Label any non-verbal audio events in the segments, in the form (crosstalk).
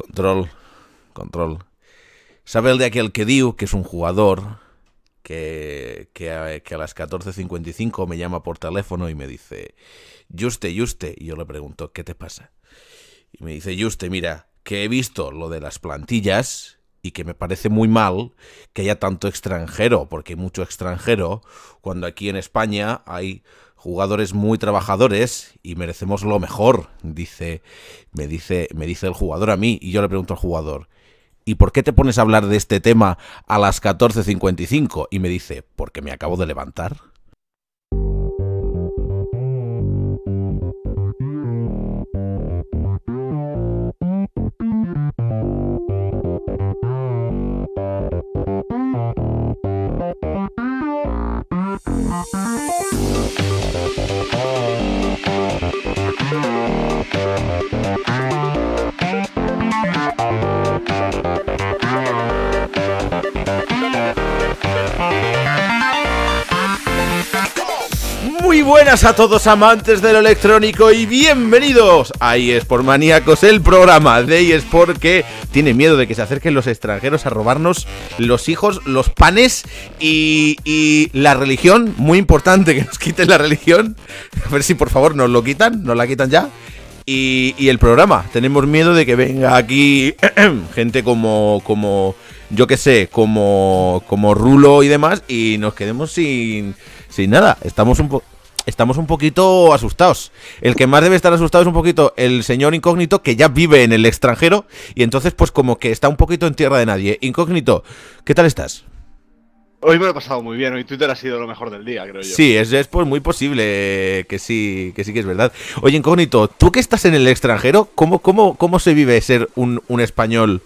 Control, control. Sabe el de aquel que digo que es un jugador que, que, a, que a las 14.55 me llama por teléfono y me dice, Juste, Juste, y yo le pregunto, ¿qué te pasa? Y me dice, Juste, mira, que he visto lo de las plantillas y que me parece muy mal que haya tanto extranjero, porque hay mucho extranjero, cuando aquí en España hay jugadores muy trabajadores y merecemos lo mejor, dice, me dice, me dice el jugador a mí y yo le pregunto al jugador. ¿Y por qué te pones a hablar de este tema a las 14:55? Y me dice, porque me acabo de levantar. Muy buenas a todos amantes de lo electrónico y bienvenidos a por Maníacos, el programa de eSport que tiene miedo de que se acerquen los extranjeros a robarnos los hijos, los panes y, y la religión. Muy importante que nos quiten la religión. A ver si por favor nos lo quitan, nos la quitan ya y, el programa. Tenemos miedo de que venga aquí (clears throat) gente como, como yo que sé, como, como Rulo y demás y nos quedemos sin, sin nada. Estamos un estamos un poquito asustados. El que más debe estar asustado es un poquito el señor incógnito que ya vive en el extranjero y entonces pues como que está un poquito en tierra de nadie. Incógnito, ¿qué tal estás? Hoy me lo he pasado muy bien, hoy Twitter ha sido lo mejor del día, creo yo. Sí, es, muy posible que sí, que sí que es verdad. Oye, incógnito, tú que estás en el extranjero, ¿cómo, cómo se vive ser un, español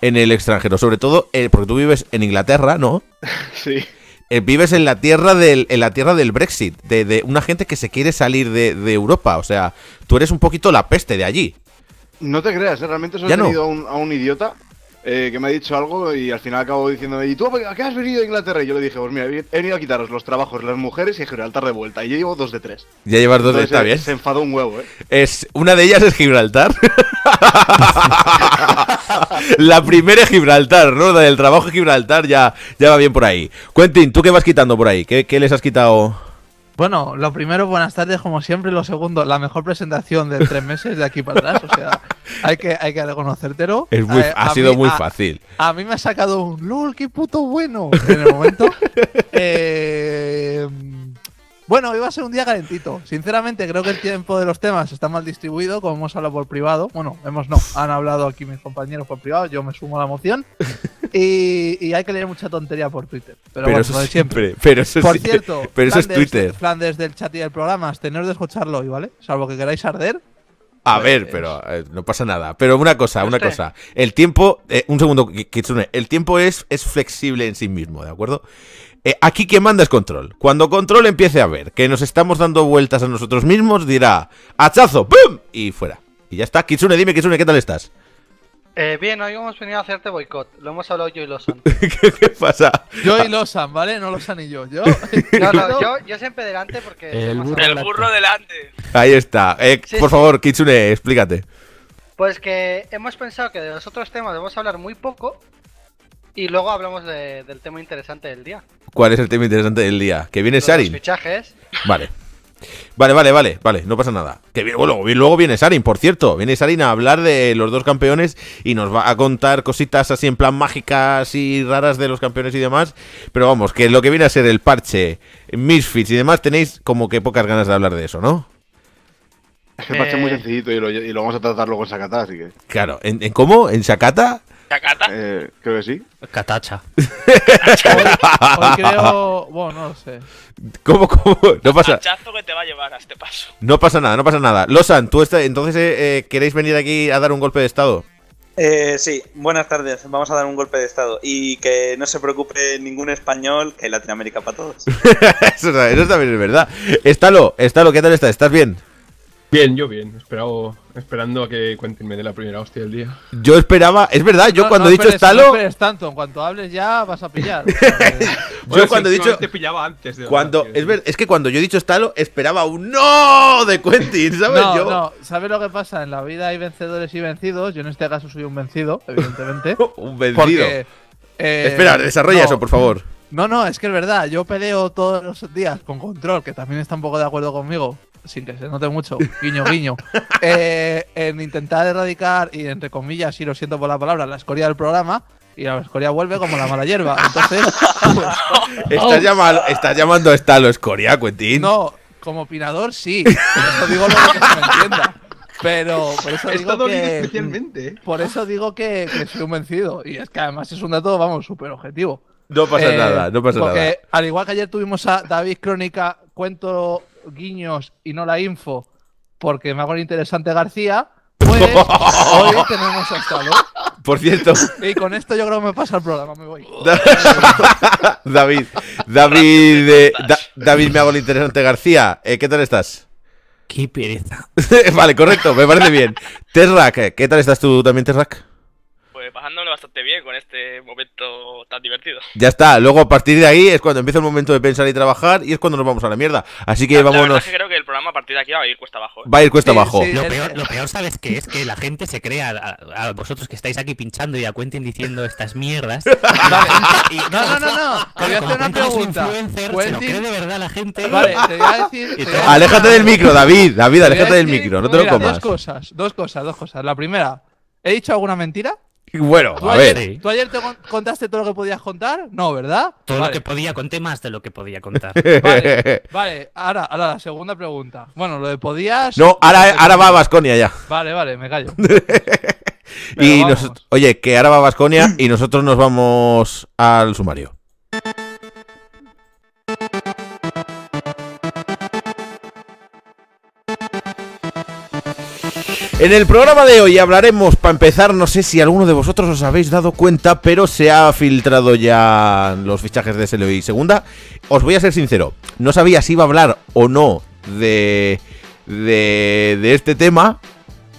en el extranjero? Sobre todo, eh, porque tú vives en Inglaterra, ¿no? (laughs) sí. Eh, vives en la tierra del, la tierra del Brexit, de, una gente que se quiere salir de, Europa. O sea, tú eres un poquito la peste de allí. No te creas, ¿eh? realmente eso ha a un idiota eh, que me ha dicho algo y al final acabo diciéndome, ¿y tú a qué has venido a Inglaterra? Y yo le dije, pues mira, he venido a quitaros los trabajos, las mujeres y Gibraltar de vuelta. Y yo llevo dos de tres. Ya llevas dos de tres, bien. Se enfadó un huevo, ¿eh? Es, una de ellas es Gibraltar. (laughs) la primera es Gibraltar, ¿no? El del trabajo Gibraltar ya, ya va bien por ahí. Quentin, ¿tú qué vas quitando por ahí? qué les has quitado? Bueno, lo primero, buenas tardes, como siempre. Lo segundo, la mejor presentación de tres meses de aquí para atrás. O sea, (laughs) hay que, hay que eh, ha sido muy fácil. A mí me ha sacado un LOL, qué puto bueno en el momento. eh (laughs) Bueno, hoy va a ser un día calentito. Sinceramente, creo que el tiempo de los temas está mal distribuido, como hemos hablado por privado. Bueno, hemos no, han hablado aquí mis compañeros por privado, yo me sumo a la moción. (laughs) Y, hay que leer mucha tontería por Twitter. Pero, eso es siempre. Pero eso por cierto, pero eso plan es del chat y del programa, tener de escucharlo hoy, ¿vale? Salvo que queráis arder, a pues ver, pero eh, no pasa nada. Pero una cosa, una este. cosa. El tiempo, eh, un segundo, Kitsune, el tiempo es, es flexible en sí mismo, ¿de acuerdo? Eh, aquí quien manda es control. Cuando control empiece a ver que nos estamos dando vueltas a nosotros mismos, dirá hachazo, ¡pum! Y fuera. Y ya está. Kitsune, dime, Kitsune, ¿qué tal estás? Eh, bien, hoy hemos venido a hacerte boicot. Lo hemos hablado yo y Losan. (laughs) ¿Qué, ¿Qué, pasa? Yo y Losan, ¿vale? No Losan y yo. Yo, (laughs) no, yo, siempre delante porque. El burro, delante. Ahí está. Eh, por favor, Kitsune, explícate. Pues que hemos pensado que de los otros temas vamos a hablar muy poco y luego hablamos del tema interesante del día. ¿Cuál es el tema interesante del día? Que viene Sarin. fichajes. Vale. Vale, vale, vale, vale, no pasa nada. Que luego viene Sarin, por cierto. Viene Sarin a hablar de los dos campeones y nos va a contar cositas así en plan mágicas y raras de los campeones y demás. Pero vamos, que lo que viene a ser el parche, Misfits y demás, tenéis como que pocas ganas de hablar de eso, ¿no? Es que el parche es muy eh. sencillito y lo, vamos a tratar luego en Sakata, así que. Claro, ¿en, en cómo? ¿En Sakata? Eh, creo que sí. Catacha. (laughs) creo. Bueno, no lo sé. ¿Cómo, cómo? No pasa. que te va a llevar a este paso. No pasa nada, no pasa nada. Losan, ¿tú estás entonces eh, eh, queréis venir aquí a dar un golpe de estado? Eh, sí, buenas tardes. Vamos a dar un golpe de estado. Y que no se preocupe ningún español, que Latinoamérica para todos. (laughs) eso, también es verdad. Estalo, Estalo, ¿qué tal estás? ¿Estás bien? Bien, yo bien. Esperado, esperando a que Quentin me dé la primera hostia del día. Yo esperaba, es verdad, yo cuando he dicho esperes, estalo. No esperes tanto, en cuanto hables ya vas a pillar. (laughs) yo cuando he dicho. pillaba antes cuando, es, que cuando yo he dicho estalo, esperaba un no de Quentin, ¿sabes? No, no, ¿sabes lo que pasa? En la vida hay vencedores y vencidos. Yo en este caso soy un vencido, evidentemente. (laughs) un vencido. Eh, Espera, desarrolla eso, por favor. No, no, es que es verdad, yo peleo todos los días con control, que también está un poco de acuerdo conmigo sin que se note mucho, guiño, guiño, (laughs) eh, en intentar erradicar, y entre comillas, y lo siento por la palabra, la escoria del programa, y la escoria vuelve como la mala hierba. Entonces, pues, (laughs) ¿Estás, ¿Estás llamando a esta lo escoria, Quentin? No, como opinador sí, eso digo lo que se entienda. Pero por eso digo que. Especialmente. ¿eh? Por eso digo que, soy un vencido. Y es que además es un dato, vamos, súper objetivo. No pasa eh, nada, no pasa porque, Al igual que ayer tuvimos a David Crónica, cuento guiños y no la info, porque me hago el interesante García, (laughs) pues hoy tenemos hasta Por cierto. Y con esto yo creo que me pasa el programa, me voy. (laughs) David, David, David, me hago el interesante García. Eh, ¿Qué tal estás? Qué pereza. (laughs) vale, correcto, me parece bien. Terrac, eh, ¿qué tal estás tú también, Terrac? pues pasándolo bastante bien con este momento tan divertido. Ya está, luego a partir de ahí es cuando empieza el momento de pensar y trabajar y es cuando nos vamos a la mierda. Así que la, vámonos. creo que el programa a partir de aquí va a ir cuesta abajo. ¿eh? Va a ir cuesta abajo. lo, peor, lo, peor, ¿sabes qué? Es que la gente se crea, a, vosotros que estáis aquí pinchando y a Quentin diciendo estas mierdas. (laughs) Y, no, no, no, no. Te voy a hacer una pregunta. Quentin... Se lo cree de verdad la gente. Vale, te voy a decir. Aléjate del micro, David. David, aléjate del micro. No te lo comas. Dos cosas, dos cosas, dos cosas. La primera. ¿He dicho alguna mentira? Bueno, a ver. ¿Tú ayer te contaste todo lo que podías contar? No, ¿verdad? Todo lo que podía, conté más de lo que podía contar. (laughs) Vale, vale ahora, ahora, la segunda pregunta. Bueno, lo de podías. No, ahora, va a Basconia ya. Vale, vale, me callo. (laughs) y oye, que ahora va a Basconia y nosotros nos vamos al sumario. En el programa de hoy hablaremos, para empezar, no sé si alguno de vosotros os habéis dado cuenta, pero se ha filtrado ya los fichajes de SLO y segunda. Os voy a ser sincero, no sabía si iba a hablar o no de, de, este tema,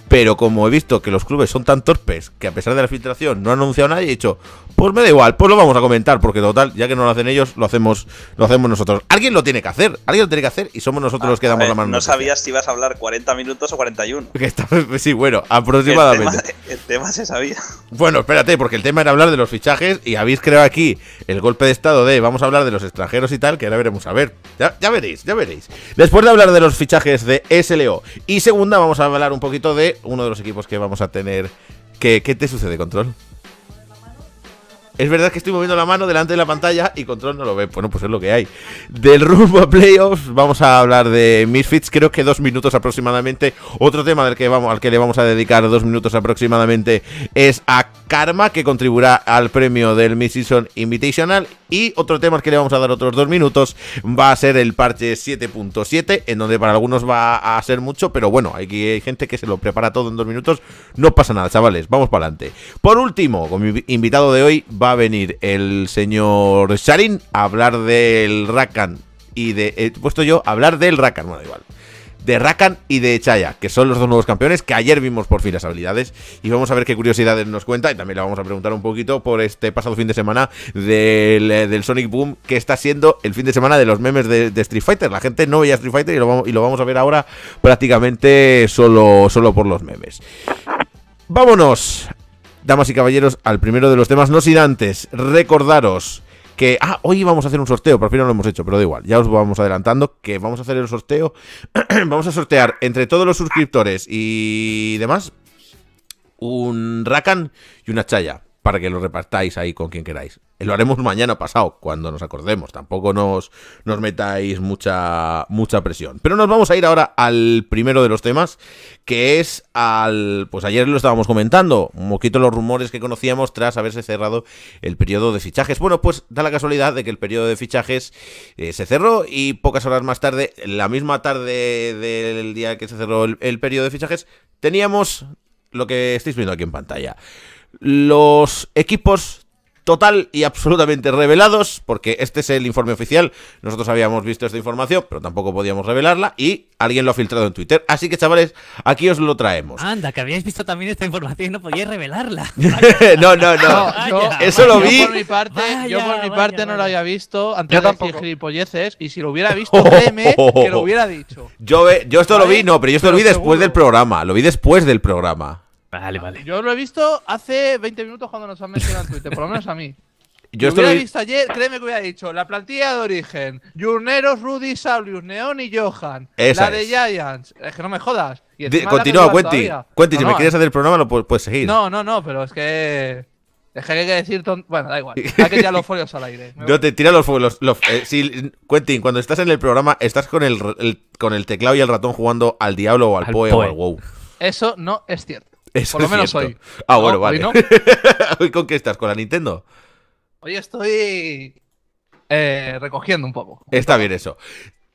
pero como he visto que los clubes son tan torpes que a pesar de la filtración no han anunciado nada, he dicho, pues me da igual, pues lo vamos a comentar, porque total, ya que no lo hacen ellos, lo hacemos, lo hacemos nosotros. Alguien lo tiene que hacer, alguien lo tiene que hacer y somos nosotros los que ah, damos la mano. No sabías si ibas a hablar 40 minutos o 41. Pues sí, bueno, aproximadamente. El tema, se sabía. Bueno, espérate, porque el tema era hablar de los fichajes y habéis creado aquí el golpe de estado de vamos a hablar de los extranjeros y tal, que ahora veremos a ver. Ya, veréis, ya veréis. Después de hablar de los fichajes de SLO y segunda, vamos a hablar un poquito de uno de los equipos que vamos a tener. qué te sucede, Control? Es verdad que estoy moviendo la mano delante de la pantalla y Control no lo ve. Bueno, pues es lo que hay. Del rumbo a playoffs, vamos a hablar de Misfits. Creo que dos minutos aproximadamente. Otro tema que vamos, al que le vamos a dedicar dos minutos aproximadamente es a Karma, que contribuirá al premio del Mid Season Invitational. Y otro tema que le vamos a dar otros dos minutos va a ser el parche 7.7, en donde para algunos va a ser mucho, pero bueno, hay gente que se lo prepara todo en dos minutos. No pasa nada, chavales, vamos para adelante. Por último, con mi invitado de hoy va a venir el señor Sharin a hablar del Rakan. Y de, he puesto yo hablar del Rakan, bueno, igual de Rakan y de Chaya, que son los dos nuevos campeones que ayer vimos por fin las habilidades. Y vamos a ver qué curiosidades nos cuenta. Y también le vamos a preguntar un poquito por este pasado fin de semana del, eh, Sonic Boom, que está siendo el fin de semana de los memes de, Street Fighter. La gente no veía Street Fighter y lo, vamos, a ver ahora prácticamente solo, solo por los memes. Vámonos, damas y caballeros, al primero de los temas, no sin antes recordaros que, ah, hoy vamos a hacer un sorteo, por fin no lo hemos hecho, pero da igual, ya os vamos adelantando que vamos a hacer el sorteo, (clears throat) vamos a sortear entre todos los suscriptores y demás, un Rakan y una Chaya para que lo repartáis ahí con quien queráis. Eh, lo haremos mañana pasado, cuando nos acordemos. Tampoco nos, nos metáis mucha, mucha presión. Pero nos vamos a ir ahora al primero de los temas, que es al... Pues ayer lo estábamos comentando, un poquito los rumores que conocíamos tras haberse cerrado el periodo de fichajes. Bueno, pues da la casualidad de que el periodo de fichajes eh, se cerró y pocas horas más tarde, la misma tarde del día que se cerró el, el periodo de fichajes, teníamos lo que estáis viendo aquí en pantalla los equipos total y absolutamente revelados, porque este es el informe oficial, nosotros habíamos visto esta información, pero tampoco podíamos revelarla, y alguien lo ha filtrado en Twitter. Así que, chavales, aquí os lo traemos. Anda, que habíais visto también esta información y no podíais revelarla. (laughs) no, no, no. eso lo vi. Yo por mi parte, por mi parte no lo había visto antes de decir y si lo hubiera visto, (laughs) créeme que lo hubiera dicho. Yo, yo esto lo vi, no, pero yo esto lo vi después del programa, lo vi después del programa. Vale, ah, vale. Yo lo he visto hace 20 minutos cuando nos han mencionado en Twitter, por lo menos a mí. (laughs) Yo lo he visto ayer, créeme que hubiera dicho, la plantilla de origen, Jurneros, Rudy, Saulius, Neon y Johan. Esa la de Giants. Es que no me jodas. continúa, Cuenti. Cuenti, si me quieres eh. hacer el programa, lo puedes, seguir. No, no, no, pero es que... Es que hay que decir... Bueno, da igual. Ya (laughs) que ya los folios al aire. Yo te los eh, Quentin, cuando estás en el programa, estás con el, con el teclado y el ratón jugando al diablo o al, poe, o al wow. Eso no es cierto. Eso Por lo menos hoy. Ah, bueno, vale. (laughs) Hoy, con qué estás? ¿Con la Nintendo? Hoy estoy eh, recogiendo un poco. Está bien eso.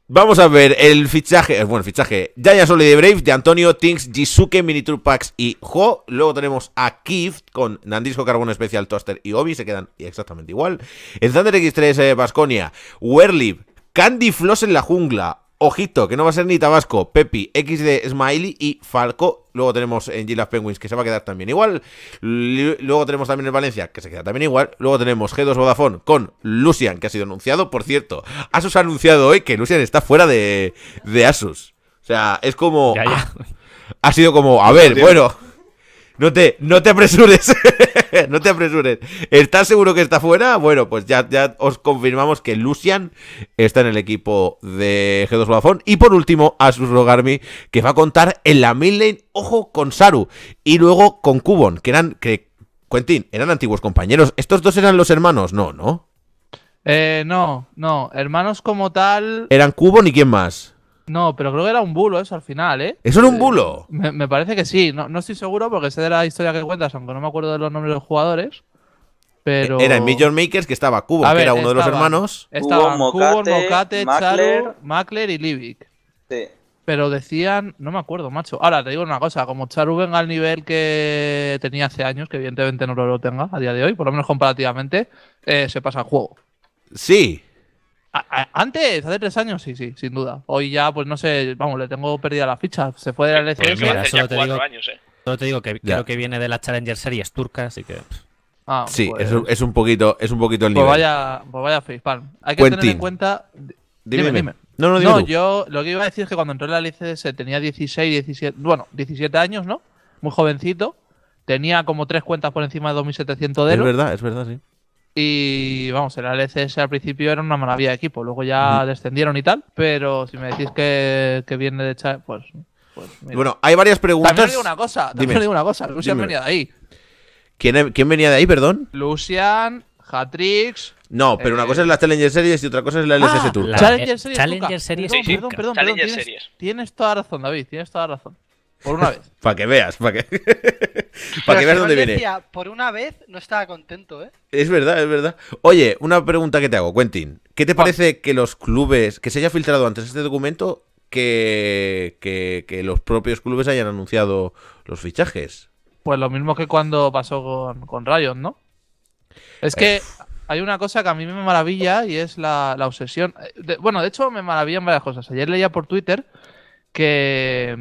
Vamos a ver el fichaje, eh, bueno, fichaje ya Solid Brave de Antonio, Tinks, Jisuke, Minitur Packs y Ho. Luego tenemos a Kif con Nandisco, Carbón Especial, Toaster y Obi, se quedan exactamente igual. el Thunder X3, eh, Basconia, eh, Candy Floss en la jungla, Ojito, que no va a ser ni Tabasco, Pepi, X de Smiley y Falco. Luego tenemos en eh, Gilas Penguins, que se va a quedar también igual. Luego tenemos también en Valencia, que se queda también igual. Luego tenemos G2 Vodafone con Lucian, que ha sido anunciado. Por cierto, Asus ha anunciado hoy que Lucian está fuera de, Asus. O sea, es como... ha sido como, a ver, bueno... No te, no te apresures. (laughs) no te apresures. ¿Estás seguro que está fuera? Bueno, pues ya, ya os confirmamos que Lucian está en el equipo de G2 Vodafone. Y por último, Asus Rogarmi, que va a contar en la mid lane, ojo, con Saru. Y luego con Cubon, que eran, que, Quentin, eran antiguos compañeros. ¿Estos dos eran los hermanos? No, ¿no? Eh, no, no. Hermanos como tal. ¿Eran Cubon y quién más? No, pero creo que era un bulo eso al final, ¿eh? ¿Eso era un eh, bulo? Me, parece que sí. No, estoy seguro porque sé de la historia que cuentas, aunque no me acuerdo de los nombres de los jugadores. Pero... Era en Million Makers que estaba Kubo, que era uno de los hermanos. Estaban Cubo, Mocate, Charu, Mackler y Livick. Sí. Pero decían, no me acuerdo, macho. Ahora te digo una cosa, como Charu venga al nivel que tenía hace años, que evidentemente no lo tenga a día de hoy, por lo menos comparativamente, eh, se pasa el juego. Sí antes, hace tres años, sí, sí, sin duda. Hoy ya, pues no sé, vamos, le tengo perdida la ficha. Se fue de la lcs pues te digo, eh. te digo que creo que viene de la Challenger Series turca, así que. Ah, sí, pues es, un, poquito, es un poquito el pues nivel. Vaya, pues vaya facepalm. Hay que tener en cuenta. Dime, dime. No, no, no yo lo que iba a decir es que cuando entró en la LCS tenía 16, 17, bueno, 17 años, ¿no? Muy jovencito. Tenía como tres cuentas por encima de 2700 de Es verdad, es verdad, sí. Y vamos, el LCS al principio era una maravilla de equipo, luego ya descendieron y tal, pero si me decís que, viene de pues. pues bueno, hay varias preguntas. También digo una cosa, también digo una cosa. Lucian venía de ahí. ¿Quién, venía de ahí, perdón? Lucian, Hatrix. No, pero una eh, cosa es la Challenger Series y otra cosa es la LCS ah, Tour. Challenger Series. Perdón, perdón, perdón, tienes, tienes toda razón, David, tienes toda razón. Por una vez. (laughs) para que veas, para que, (laughs) para que veas dónde viene. por una vez no estaba contento, ¿eh? Es verdad, es verdad. Oye, una pregunta que te hago, Quentin. ¿Qué te parece que los clubes, que se haya filtrado antes este documento, que, que, los propios clubes hayan anunciado los fichajes? Pues lo mismo que cuando pasó con, con ¿no? Es que hay una cosa que a mí me maravilla y es la, obsesión. Eh, bueno, de hecho me maravillan varias cosas. Ayer leía por Twitter que,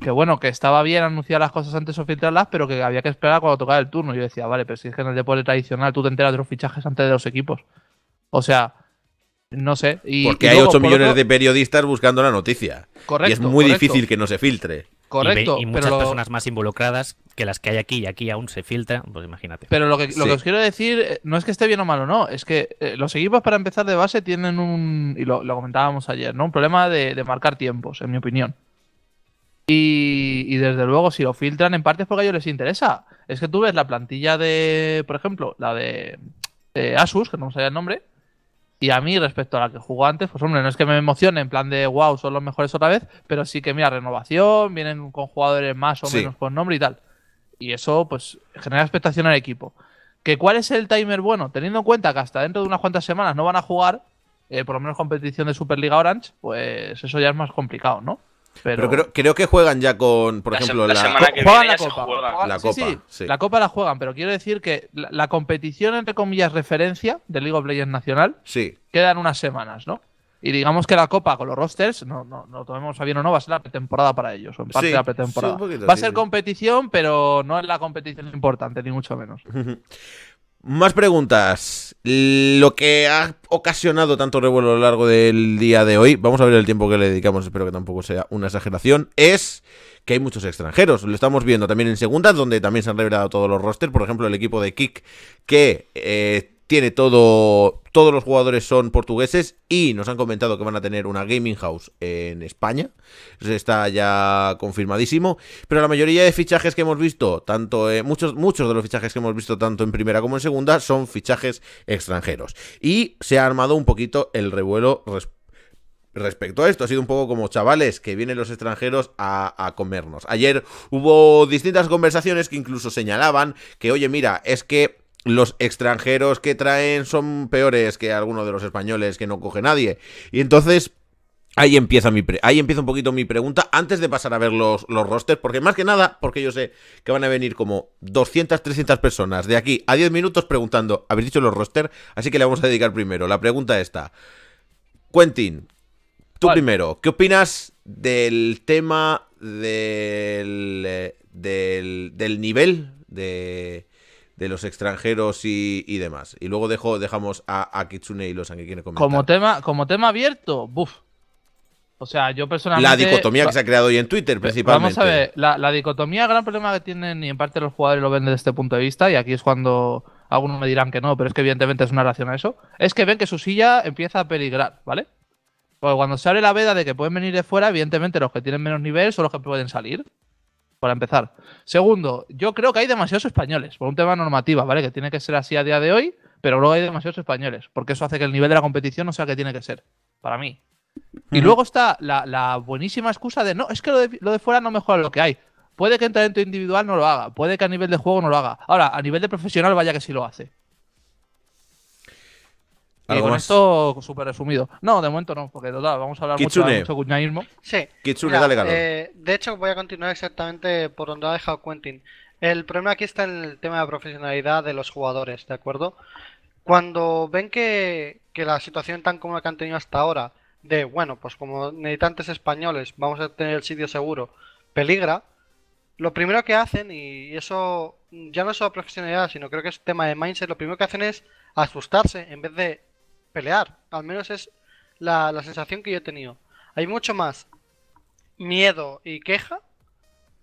que bueno, que estaba bien anunciar las cosas antes o filtrarlas, pero que había que esperar cuando tocara el turno. Yo decía, vale, pero si es que en el deporte tradicional tú te enteras de los fichajes antes de los equipos. O sea, no sé. Y, Porque hay ocho 8 millones de periodistas buscando la noticia. Correcto. Y es muy difícil que no se filtre. Correcto. Y, muchas personas más involucradas que las que hay aquí y aquí aún se filtra, pues imagínate. Pero lo que, lo que os quiero decir eh, no es que esté bien o malo, no. Es que eh, los equipos para empezar de base tienen un, y lo, comentábamos ayer, ¿no? Un problema de, de marcar tiempos, en mi opinión. Y, desde luego, si lo filtran, en parte es porque a ellos les interesa. Es que tú ves la plantilla de, por ejemplo, la de, Asus, que no me sabía el nombre, y a mí respecto a la que jugó antes, pues hombre, no es que me emocione en plan de wow, son los mejores otra vez, pero sí que mira, renovación, vienen con jugadores más o menos con nombre y tal. Y eso, pues, genera expectación al equipo. ¿Que ¿Cuál es el timer bueno? Teniendo en cuenta que hasta dentro de unas cuantas semanas no van a jugar, eh, por lo menos competición de Superliga Orange, pues eso ya es más complicado, ¿no? Pero, creo, creo, que juegan ya con, por ejemplo, la, la, copa. la copa. La copa la juegan, pero quiero decir que la, competición, entre comillas, referencia del League of Legends Nacional, sí. quedan unas semanas, ¿no? Y digamos que la copa con los rosters, no, no, no tomemos a bien o no, va a ser la pretemporada para ellos, en parte la pretemporada. va a ser competición, pero no es la competición importante, ni mucho menos. (laughs) Más preguntas. Lo que ha ocasionado tanto revuelo a lo largo del día de hoy, vamos a ver el tiempo que le dedicamos, espero que tampoco sea una exageración, es que hay muchos extranjeros. Lo estamos viendo también en segundas, donde también se han revelado todos los rosters. Por ejemplo, el equipo de Kick, que eh, tiene todo, todos los jugadores son portugueses y nos han comentado que van a tener una gaming house en España. está ya confirmadísimo. Pero la mayoría de fichajes que hemos visto, tanto eh, muchos, muchos de los fichajes que hemos visto tanto en primera como en segunda, son fichajes extranjeros. Y se ha armado un poquito el revuelo respecto a esto. Ha sido un poco como chavales que vienen los extranjeros a, a, comernos. Ayer hubo distintas conversaciones que incluso señalaban que, oye, mira, es que los extranjeros que traen son peores que algunos de los españoles que no coge nadie. Y entonces, Ahí empieza, mi ahí empieza un poquito mi pregunta antes de pasar a ver los, rosters, porque más que nada, porque yo sé que van a venir como 200, 300 personas de aquí a 10 minutos preguntando, habéis dicho los rosters, así que le vamos a dedicar primero. La pregunta está, Quentin, tú primero, ¿qué opinas del tema del, eh, del, del nivel de, de los extranjeros y, demás. Y luego dejamos a, Kitsune y los que quieren comentar. Como tema, como tema abierto, buf. O sea, yo personalmente. La dicotomía que se ha creado hoy en Twitter, eh, principalmente. Vamos a ver, la, la dicotomía, gran problema que tienen, y en parte los jugadores lo ven desde este punto de vista, y aquí es cuando algunos me dirán que no, pero es que evidentemente es una relación a eso, es que ven que su silla empieza a peligrar, ¿vale? Porque cuando se abre la veda de que pueden venir de fuera, evidentemente los que tienen menos nivel son los que pueden salir para empezar. Segundo, yo creo que hay demasiados españoles, por un tema normativa, ¿vale? Que tiene que ser así a día de hoy, pero luego hay demasiados españoles, porque eso hace que el nivel de la competición no sea el que tiene que ser, para mí. Y luego está la, buenísima excusa de, no, es que lo de, lo de, fuera no mejora lo que hay. Puede que en talento individual no lo haga, puede que a nivel de juego no lo haga. Ahora, a nivel de profesional vaya que sí lo hace. Y con esto súper resumido. No, de momento no, porque total, vamos a hablar mucho, de Sí. dale, eh, de hecho, voy a continuar exactamente por donde ha dejado Quentin. El problema aquí está en el tema de la profesionalidad de los jugadores, ¿de acuerdo? Cuando ven que, la situación tan cómoda que han tenido hasta ahora, de bueno, pues como necesitantes españoles, vamos a tener el sitio seguro, peligra, lo primero que hacen, y eso ya no es solo profesionalidad, sino creo que es tema de mindset, lo primero que hacen es asustarse en vez de pelear. Al menos es la, sensación que yo he tenido. Hay mucho más miedo y queja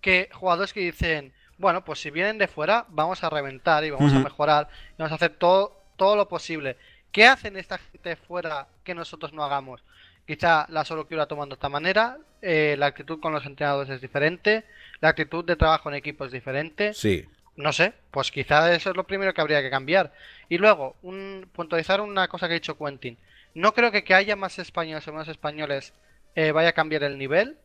que jugadores que dicen, bueno, pues si vienen de fuera, vamos a reventar y vamos a mejorar vamos a hacer todo, todo lo posible. ¿Qué hacen esta gente de fuera que nosotros no hagamos? Quizá la una tomando esta manera, eh, la actitud con los entrenadores es diferente, la actitud de trabajo en equipo es diferente. Sí no sé, pues quizá eso es lo primero que habría que cambiar. Y luego, un, puntualizar una cosa que ha dicho Quentin. No creo que que haya más españoles o menos españoles eh, vaya a cambiar el nivel,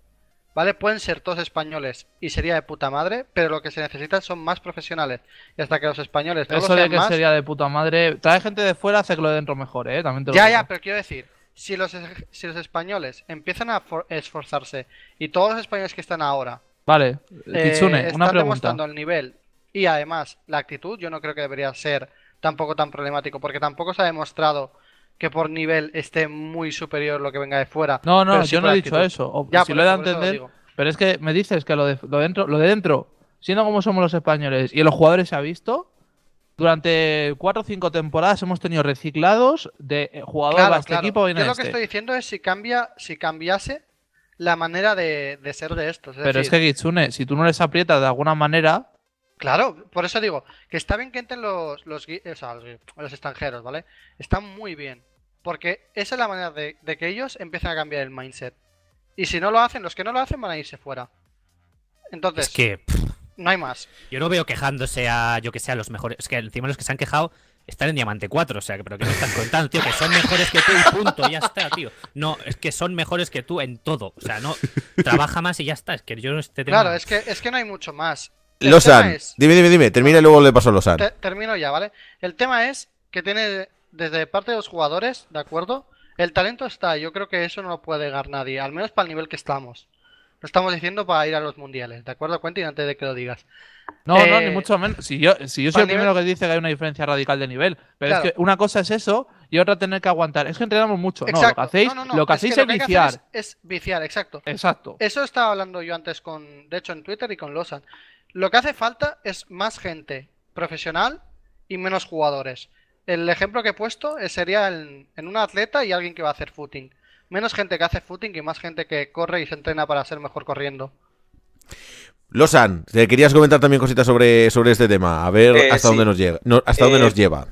¿vale? Pueden ser todos españoles y sería de puta madre, pero lo que se necesitan son más profesionales. Y hasta que los españoles no Eso lo de que sería de puta madre... Trae gente de fuera, hace que lo dentro mejor, ¿eh? También ya, ya, pero quiero decir... Si los, si los españoles empiezan a esforzarse y todos los españoles que están ahora Vale, eh, Kitsune, una están demostrando el nivel y además, la actitud yo no creo que debería ser tampoco tan problemático, porque tampoco se ha demostrado que por nivel esté muy superior lo que venga de fuera. No, no, yo no he dicho eso. ya, si lo he de entender. pero es que me dices que lo de, lo, dentro, lo de dentro, siendo como somos los españoles y los jugadores se ha visto, durante cuatro o cinco temporadas hemos tenido reciclados de eh, jugadores de este equipo Yo lo que este. estoy diciendo es si cambia, si cambiase la manera de, ser de estos. pero es que Gitsune, si tú no les aprietas de alguna manera, Claro, por eso digo, que está bien que entren los, los, extranjeros, ¿vale? Está muy bien. Porque esa es la manera de, que ellos empiecen a cambiar el mindset. Y si no lo hacen, los que no lo hacen van a irse fuera. Entonces. Es que. no hay más. Yo no veo quejándose a, yo que sea, los mejores. Es que encima los que se han quejado están en Diamante 4, o sea, pero que me están contando, tío, que son mejores que tú y punto, ya está, tío. No, es que son mejores que tú en todo, o sea, no, trabaja más y ya está, es que yo no esté Claro, es que, es que no hay mucho más. Losan, dime, dime, dime, termina y luego le paso a Losan. termino ya, ¿vale? El tema es que tiene desde parte de los jugadores, ¿de acuerdo? El talento está, yo creo que eso no lo puede negar nadie, al menos para el nivel que estamos. Lo estamos diciendo para ir a los mundiales, ¿de acuerdo, y Antes de que lo digas. No, no, ni eh, mucho menos. Si yo, soy el primero que dice que hay una diferencia radical de nivel, pero es que una cosa es eso y otra tener que aguantar. Es que entrenamos mucho. No, lo que hacéis, Lo hacéis es, viciar. viciar, exacto. Exacto. Eso estaba hablando yo antes con, de hecho, en Twitter y con Losan. Lo que hace falta es más gente profesional y menos jugadores. El ejemplo que he puesto eh, sería en, un atleta y alguien que va a hacer footing. Menos gente que hace footing y más gente que corre y se entrena para ser mejor corriendo. Losan, te querías comentar también cositas sobre, sobre este tema, a ver eh, hasta dónde nos lleva hasta dónde nos lleva.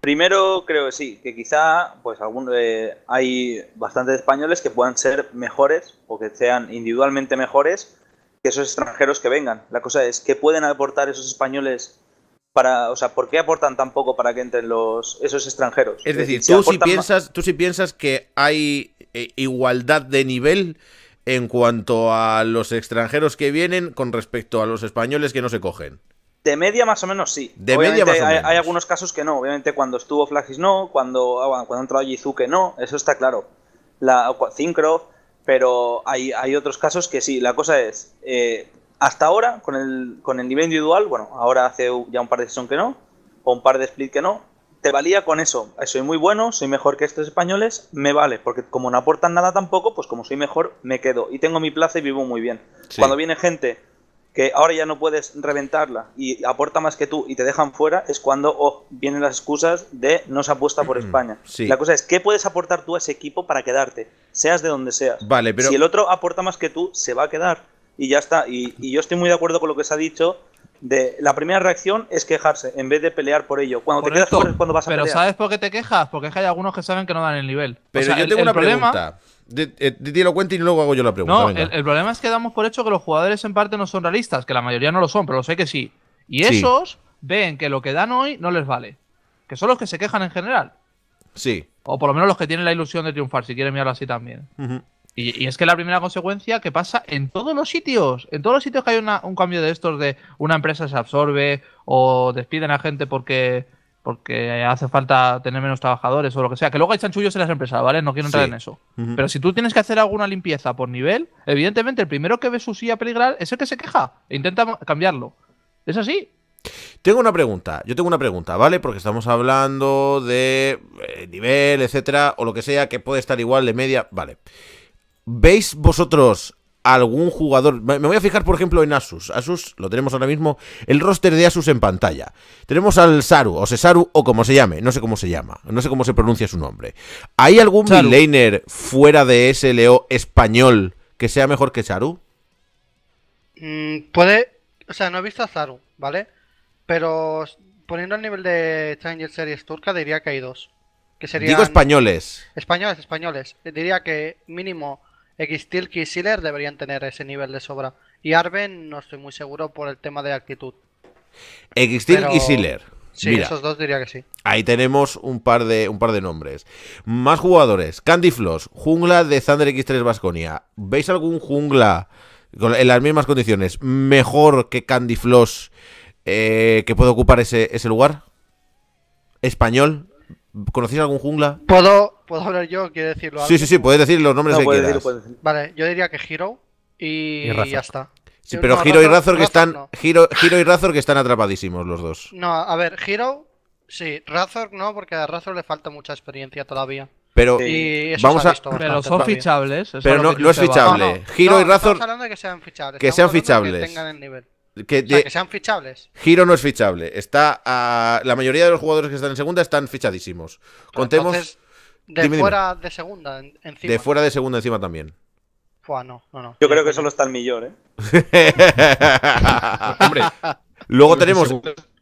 Primero creo que sí, que quizá pues eh, hay bastantes españoles que puedan ser mejores o que sean individualmente mejores que esos extranjeros que vengan. La cosa es, que pueden aportar esos españoles para, o sea, ¿por qué aportan tan poco para que entren los esos extranjeros? Es decir, tú si sí piensas, tú si piensas que hay eh, igualdad de nivel en cuanto a los extranjeros que vienen con respecto a los españoles que no se cogen. De media más o menos sí. De media más o hay, menos. hay, algunos casos que no. Obviamente cuando estuvo Flagis no, cuando, ah, cuando ha entrado Jizuke no, eso está claro. La syncroft pero hay, hay otros casos que sí, la cosa es, eh, hasta ahora, con el, con el nivel individual, bueno, ahora hace ya un par de sesiones que no, o un par de split que no, te valía con eso. Eh, soy muy bueno, soy mejor que estos españoles, me vale, porque como no aportan nada tampoco, pues como soy mejor, me quedo. Y tengo mi plaza y vivo muy bien. Cuando viene gente que ahora ya no puedes reventarla y aporta más que tú y te dejan fuera, es cuando oh, vienen las excusas de no se apuesta por mm, España. La cosa es, ¿qué puedes aportar tú a ese equipo para quedarte? Seas de donde seas. Vale, pero... Si el otro aporta más que tú, se va a quedar y ya está. Y, yo estoy muy de acuerdo con lo que se ha dicho. De, la primera reacción es quejarse en vez de pelear por ello. Cuando te quedas es cuando vas a Pero ¿sabes por qué te quejas? Porque es que hay algunos que saben que no dan el nivel. Pero yo tengo una problema... pregunta. Díelo eh, cuenta y luego hago yo la pregunta. No, el, problema es que damos por hecho que los jugadores en parte no son realistas, que la mayoría no lo son, pero lo sé que sí. Y esos ven que lo que dan hoy no les vale. Que son los que se quejan en general. Sí. O por lo menos los que tienen la ilusión de triunfar, si quieren mirarlo así también. y, es que la primera consecuencia que pasa en todos los sitios, en todos los sitios que hay un cambio de estos, de una empresa se absorbe o despiden a gente porque porque hace falta tener menos trabajadores o lo que sea. Que luego hay chanchullos en las empresas, ¿vale? No quiero entrar en eso. Pero si tú tienes que hacer alguna limpieza por nivel, evidentemente el primero que ve su silla peligrar es el que se queja e intenta cambiarlo. Es así. Tengo una pregunta, yo tengo una pregunta, ¿vale? Porque estamos hablando de eh, nivel, etcétera, o lo que sea, que puede estar igual de media, ¿vale? ¿Veis vosotros algún jugador. Me voy a fijar, por ejemplo, en Asus. Asus, lo tenemos ahora mismo, el roster de Asus en pantalla. Tenemos al Saru, o Saru o como se llame, no sé cómo se llama, no sé cómo se pronuncia su nombre. ¿Hay algún midlaner fuera de SLO español que sea mejor que Saru? Mm, puede. O sea, no he visto a Saru, ¿vale? Pero poniendo al nivel de Stranger Series turca, diría que hay dos. Que Digo españoles. Españoles, españoles. Diría que mínimo Tilk y Sealer deberían tener ese nivel de sobra. Y Arben no estoy muy seguro por el tema de actitud. X Tilk y Sealer. Sí, esos dos diría que sí. Ahí tenemos un par de, un par de nombres. Más jugadores. Candy Floss, jungla de Thunder X3 Basconia. ¿Veis algún jungla en las mismas condiciones mejor que Candy Floss eh, que puede ocupar ese, ese lugar? Español, ¿Conocéis algún jungla? ¿Puedo, ¿Puedo hablar yo? ¿Quiero decirlo? Sí, sí, sí, puedes decir los nombres que quieras. vale, yo diría que Hero y, ya está. Sí, pero giro y Razor que están y Razor que están atrapadísimos los dos. No, a ver, Hero sí, Razor no, porque a Razor le falta mucha experiencia todavía. Pero vamos a pero son fichables, pero no, es fichable. Hero y Razor hablando de que sean fichables. Que sean fichables. Que tengan el nivel. Que, sean fichables. Giro no es fichable. Está a... La mayoría de los jugadores que están en segunda están fichadísimos. Contemos. de fuera de segunda encima. De fuera de segunda encima también. no, no, Yo creo que solo está el millón, ¿eh? (laughs) Luego tenemos.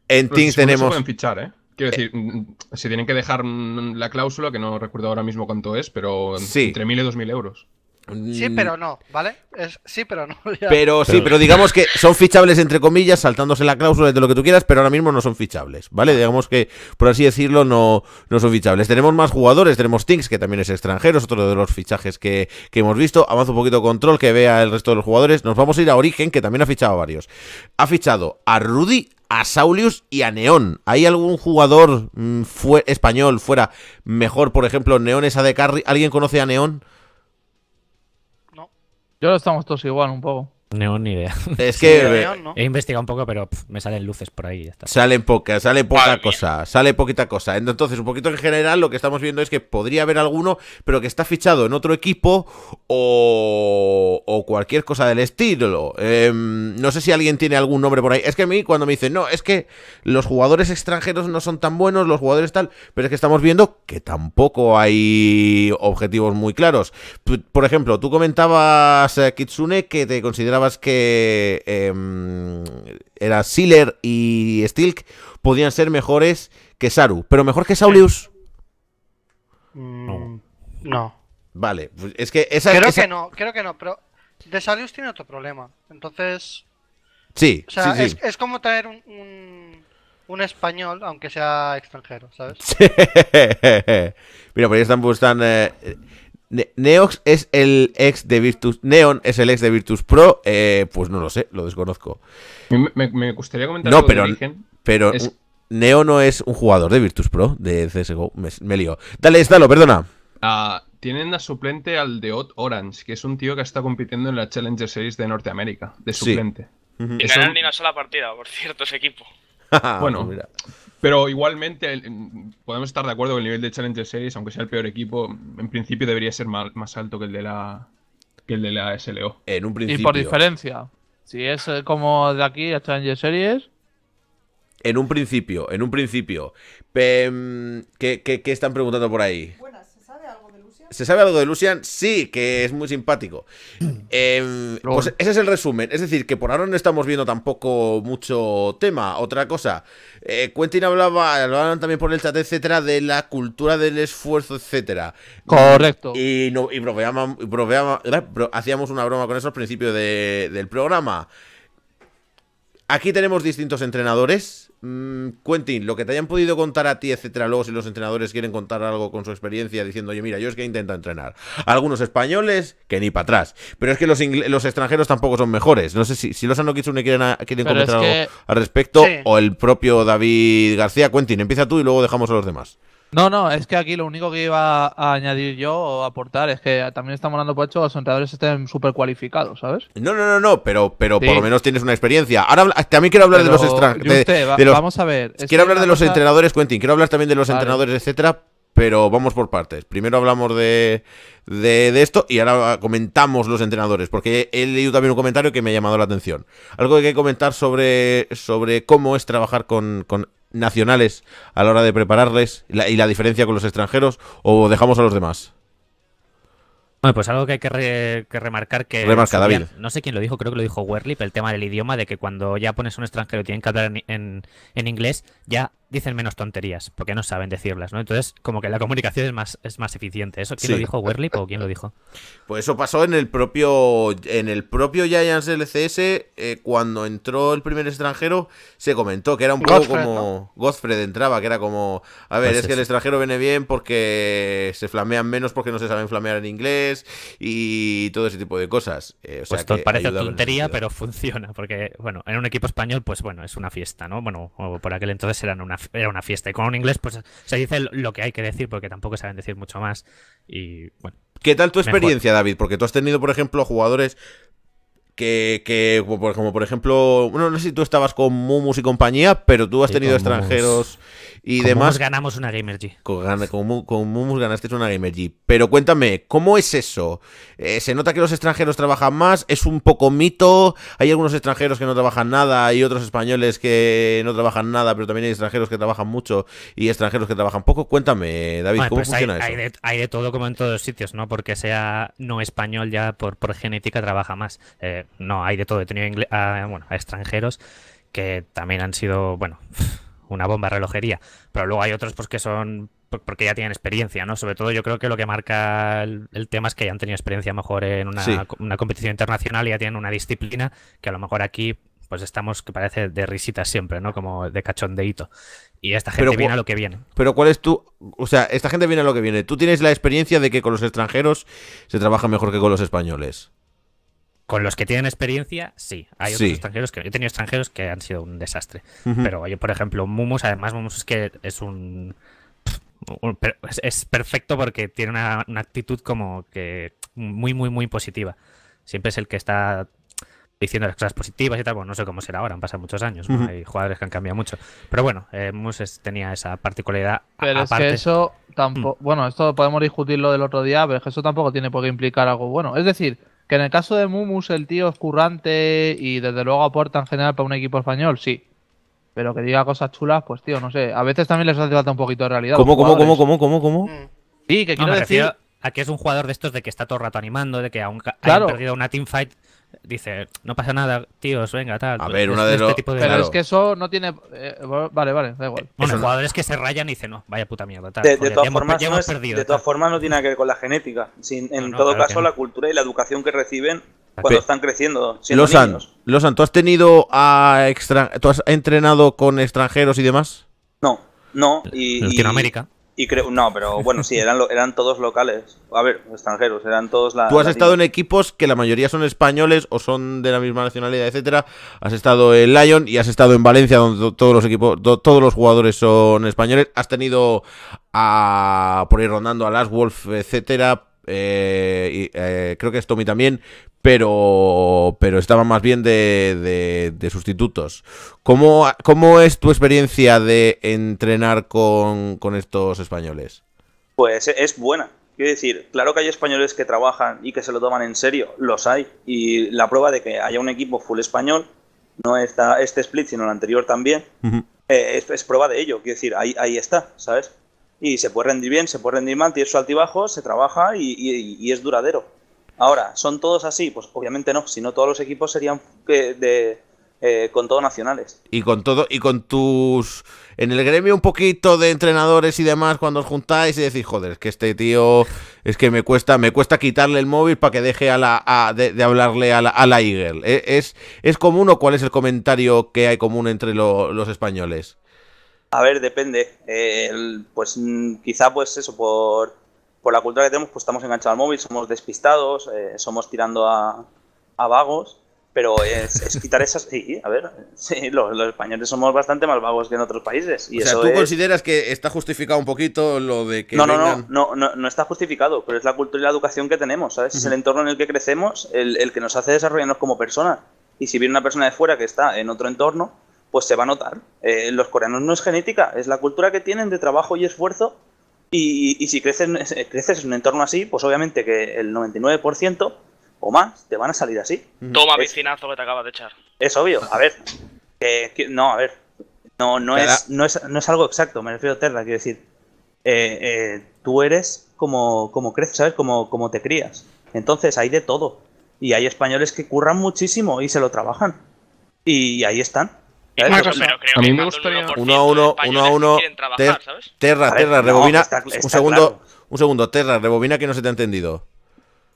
en Teams tenemos. fichar, ¿eh? Quiero eh. decir, mm, se tienen que dejar mm, la cláusula, que no recuerdo ahora mismo cuánto es, pero entre 1.000 y 2.000 euros. Mm. Sí, pero no, ¿vale? (laughs) sí, pero no. Pero sí, pero digamos que son fichables entre comillas, saltándose la cláusula de lo que tú quieras, pero ahora mismo no son fichables, ¿vale? Digamos que, por así decirlo, no, no son fichables. Tenemos más jugadores, tenemos Tinks, que también es extranjero, es otro de los fichajes que, hemos visto. Avanza un poquito control, que vea el resto de los jugadores. Nos vamos a ir a Origen, que también ha fichado varios. Ha fichado a Rudy, a Saulius y a Neón. ¿Hay algún jugador mm, español fuera mejor? Por ejemplo, Neón es de Carri. ¿Alguien conoce a Neón? Yo lo estamos todos igual un poco. Neón, ni idea. Es que he investigado un poco, pero me salen luces por ahí. Ya Salen pocas, sale poca cosa, sale poquita cosa. Entonces, un poquito en general, lo que estamos viendo es que podría haber alguno, pero que está fichado en otro equipo o, cualquier cosa del estilo. Em, no sé si alguien tiene algún nombre por ahí. Es que a mí, cuando me dicen, no, es que los jugadores extranjeros no son tan buenos, los jugadores tal, pero es que estamos viendo que tampoco hay objetivos muy claros. Por ejemplo, tú comentabas, eh, Kitsune, que te consideras que em, era Sealer y Stilk podían ser mejores que Saru, pero mejor que Saulius. Mm, no. Vale, pues es que esa Creo que no, creo que no, pero de Saulius tiene otro problema. Entonces. Sí, es, como traer un, un, español, aunque sea extranjero, ¿sabes? (laughs) Mira, por pues ahí están. están eh, Neox es el ex de Virtus. Neon es el ex de Virtus Pro. Eh, pues no lo sé, lo desconozco. Me, gustaría comentar. No, algo pero. pero Neon Neo no es un jugador de Virtus Pro, de CSGO. Me, lío. Dale, estalo, perdona. Ah, tienen a suplente al de Odd Orange, que es un tío que está compitiendo en la Challenger Series de Norteamérica, de suplente. Sí. Uh ni una sola partida, por cierto, ese equipo. (laughs) bueno, mira pero igualmente podemos estar de acuerdo que el nivel de Challenger Series, aunque sea el peor equipo, en principio debería ser más, alto que el de la el de la SLO. En un principio. Y por diferencia. Si es eh, como de aquí a Challenger Series. En un principio, en un principio. Mm, ¿Qué, qué están preguntando por ahí? ¿Se sabe algo de Lucian? Sí, que es muy simpático. (clears throat) Em, pues ese es el resumen. Es decir, que por ahora no estamos viendo tampoco mucho tema. Otra cosa, eh, Quentin hablaba, hablaban también por el chat, etcétera, de la cultura del esfuerzo, etcétera. Correcto. Y, no, eh, hacíamos una broma con eso al principio del programa. Aquí tenemos distintos entrenadores Mm, Quentin, lo que te hayan podido contar a ti, etcétera, luego si los entrenadores quieren contar algo con su experiencia diciendo, oye, mira, yo es que intento entrenar. Algunos españoles que ni para atrás. Pero es que los, los extranjeros tampoco son mejores. No sé si, si los no quieren, quieren comentar algo al respecto o el propio David García. Quentin, empieza tú y luego dejamos a los demás. No, no, es que aquí lo único que iba a añadir yo o aportar es que también estamos hablando, por hecho, los entrenadores estén súper cualificados, ¿sabes? No, no, no, no, pero, pero por lo menos tienes una experiencia. Ahora también quiero hablar de los extranjeros. vamos a ver. Quiero hablar de los entrenadores, Quentin, quiero hablar también de los entrenadores, etcétera, pero vamos por partes. Primero hablamos de, de, esto y ahora comentamos los entrenadores, porque he leído también un comentario que me ha llamado la atención. Algo que hay que comentar sobre, sobre cómo es trabajar con, con nacionales a la hora de prepararles y la, diferencia con los extranjeros o dejamos a los demás? Bueno, pues algo que hay que, que remarcar que... No sé quién lo dijo, creo que lo dijo Werlip, el tema del idioma, de que cuando ya pones un extranjero y tienen que hablar en, en inglés, ya dicen menos tonterías, porque no saben decirlas, ¿no? Entonces, como que la comunicación es más, es más eficiente. ¿Eso quién lo dijo, Werlip o quién lo dijo? Pues eso pasó en el propio, en el propio Giants LCS, eh, cuando entró el primer extranjero, se comentó que era un poco como... ¿no? entraba, que era como, a ver, pues es, que el extranjero viene bien porque se flamean menos porque no se saben flamear en inglés y todo ese tipo de cosas. Eh, pues sea parece tontería, pero (laughs) funciona, porque, bueno, en un equipo español, pues bueno, es una fiesta, ¿no? Bueno, por aquel entonces eran una era una fiesta. Y con un inglés, pues se dice lo que hay que decir, porque tampoco saben decir mucho más. Y bueno. ¿Qué tal tu experiencia, David? Porque tú has tenido, por ejemplo, jugadores que, que como por ejemplo, no sé si tú estabas con Mumus y compañía, pero tú has tenido extranjeros. Y demás. ganamos una Gamer G? con, Mumus ganasteis una G? Pero cuéntame, ¿cómo es eso? Eh, ¿Se nota que los extranjeros trabajan más? ¿Es un poco mito? ¿Hay algunos extranjeros que no trabajan nada y otros españoles que no trabajan nada, pero también hay extranjeros que trabajan mucho y extranjeros que trabajan poco? Cuéntame, David, ¿cómo pues funciona eso? Hay de, todo como en todos los sitios, ¿no? Porque sea no español ya por, por genética trabaja más. Eh, no, hay de todo. He tenido bueno, a extranjeros que también han sido, bueno una bomba relojería. Pero luego hay otros pues que son porque ya tienen experiencia, ¿no? Sobre todo yo creo que lo que marca el, tema es que ya han tenido experiencia mejor en una, competición internacional y ya tienen una disciplina que a lo mejor aquí pues estamos que parece de risitas siempre, ¿no? Como de cachondeito Y esta gente viene a lo que viene. Pero ¿cuál es tu...? O sea, esta gente viene a lo que viene. Tú tienes la experiencia de que con los extranjeros se trabaja mejor que con los españoles. Con los que tienen experiencia, sí. Hay otros extranjeros que. Yo extranjeros que han sido un desastre. Pero yo, por ejemplo, Mumus, además, Mumus es que es un. es, perfecto porque tiene una, actitud como que muy, muy, muy positiva. Siempre es el que está diciendo las cosas positivas y tal. Bueno, no sé cómo será ahora, han pasado muchos años. Hay jugadores que han cambiado mucho. Pero bueno, eh, tenía esa particularidad. Pero aparte. es que eso tampoco. Mm. Bueno, esto podemos discutirlo del otro día, pero eso tampoco tiene por qué implicar algo bueno. Es decir. Que en el caso de Mumus, el tío es currante y desde luego aporta en general para un equipo español, sí. Pero que diga cosas chulas, pues tío, no sé. A veces también les hace falta un poquito de realidad. ¿Cómo, cómo, cómo, cómo, cómo, mm. cómo? Sí, que quiero decir. Aquí es un jugador de estos de que está todo el rato animando, de que aunque claro. perdido una teamfight, dice, no pasa nada, tíos, venga, tal. A pues ver, una de este los. de... Pero es que eso no tiene. Eh, vale, vale, da igual. Bueno, jugadores que se rayan y dicen, no, vaya puta mierda, tal. De, todas formas, no perdido, de todas formas, no tiene que ver con la genética. en todo caso, la cultura y la educación que reciben cuando están creciendo. Losan, niños. Losan, ¿tú has tenido a ¿tú has entrenado con extranjeros y demás? No, no. Y, Latinoamérica. Y creo, no, pero (laughs) bueno, sí, eran, eran todos locales. A ver, extranjeros, eran todos la. Tú has estado en equipos que la mayoría son españoles o son de la misma nacionalidad, etcétera. Has estado en Lyon y has estado en Valencia, donde todos los equipos, todos los jugadores son españoles. Has tenido a por ir rondando a Las Wolf, etcétera. Eh, eh, creo que es Tommy también, pero, pero estaba más bien de, sustitutos. ¿Cómo, ¿Cómo, es tu experiencia de entrenar con, estos españoles? Pues es buena. Quiero decir, claro que hay españoles que trabajan y que se lo toman en serio, los hay. Y la prueba de que haya un equipo full español, no está este split, sino el anterior también, eh, es, prueba de ello. Quiero decir, ahí, ahí está, ¿sabes? y se puede rendir bien, se puede rendir mal, tiene sus altibajos, se trabaja y, es duradero. Ahora, ¿son todos así? Pues obviamente no, si no todos los equipos serían eh, eh, con todo nacionales. Y con todo, y con tus en el gremio un poquito de entrenadores y demás cuando os juntáis y decís, joder, es que este tío es que me cuesta, me cuesta quitarle el móvil para que deje a la de, hablarle a la, a Eagle. E, ¿Es, ¿Es, común o cuál es el comentario que hay común entre los españoles? A ver, depende. Eh, pues mm, quizá pues eso, por, por, la cultura que tenemos, pues estamos enganchados al móvil, somos despistados, eh, somos tirando a, a vagos, pero es, quitar esas... Sí, a ver, sí, los, españoles somos bastante más vagos que en otros países. Y o sea, ¿tú consideras que está justificado un poquito lo de que... No, no, no, no, no, está justificado, pero es la cultura y la educación que tenemos, ¿sabes? Es el entorno en el que crecemos, el, el que nos hace desarrollarnos como personas. Y si viene una persona de fuera que está en otro entorno, pues se va a notar. Eh, los coreanos no es genética, es la cultura que tienen de trabajo y esfuerzo. Y, si creces, eh, creces en un entorno así, pues obviamente que el 99% o más te van a salir así. Toma, es, eh, que te acabas de echar. Es obvio, a ver. no, a ver. No, no, es, algo exacto, me refiero a Terra, quiero decir. tú eres como, como creces, ¿sabes? Como, como te crías. Entonces hay de todo. Y hay españoles que curran muchísimo y se lo trabajan. Y ahí están. Cosa, a mí me gustaría. Uno a uno, uno a uno. terra, Terra, rebobina. un segundo, un segundo, Terra, rebobina que no se te ha entendido.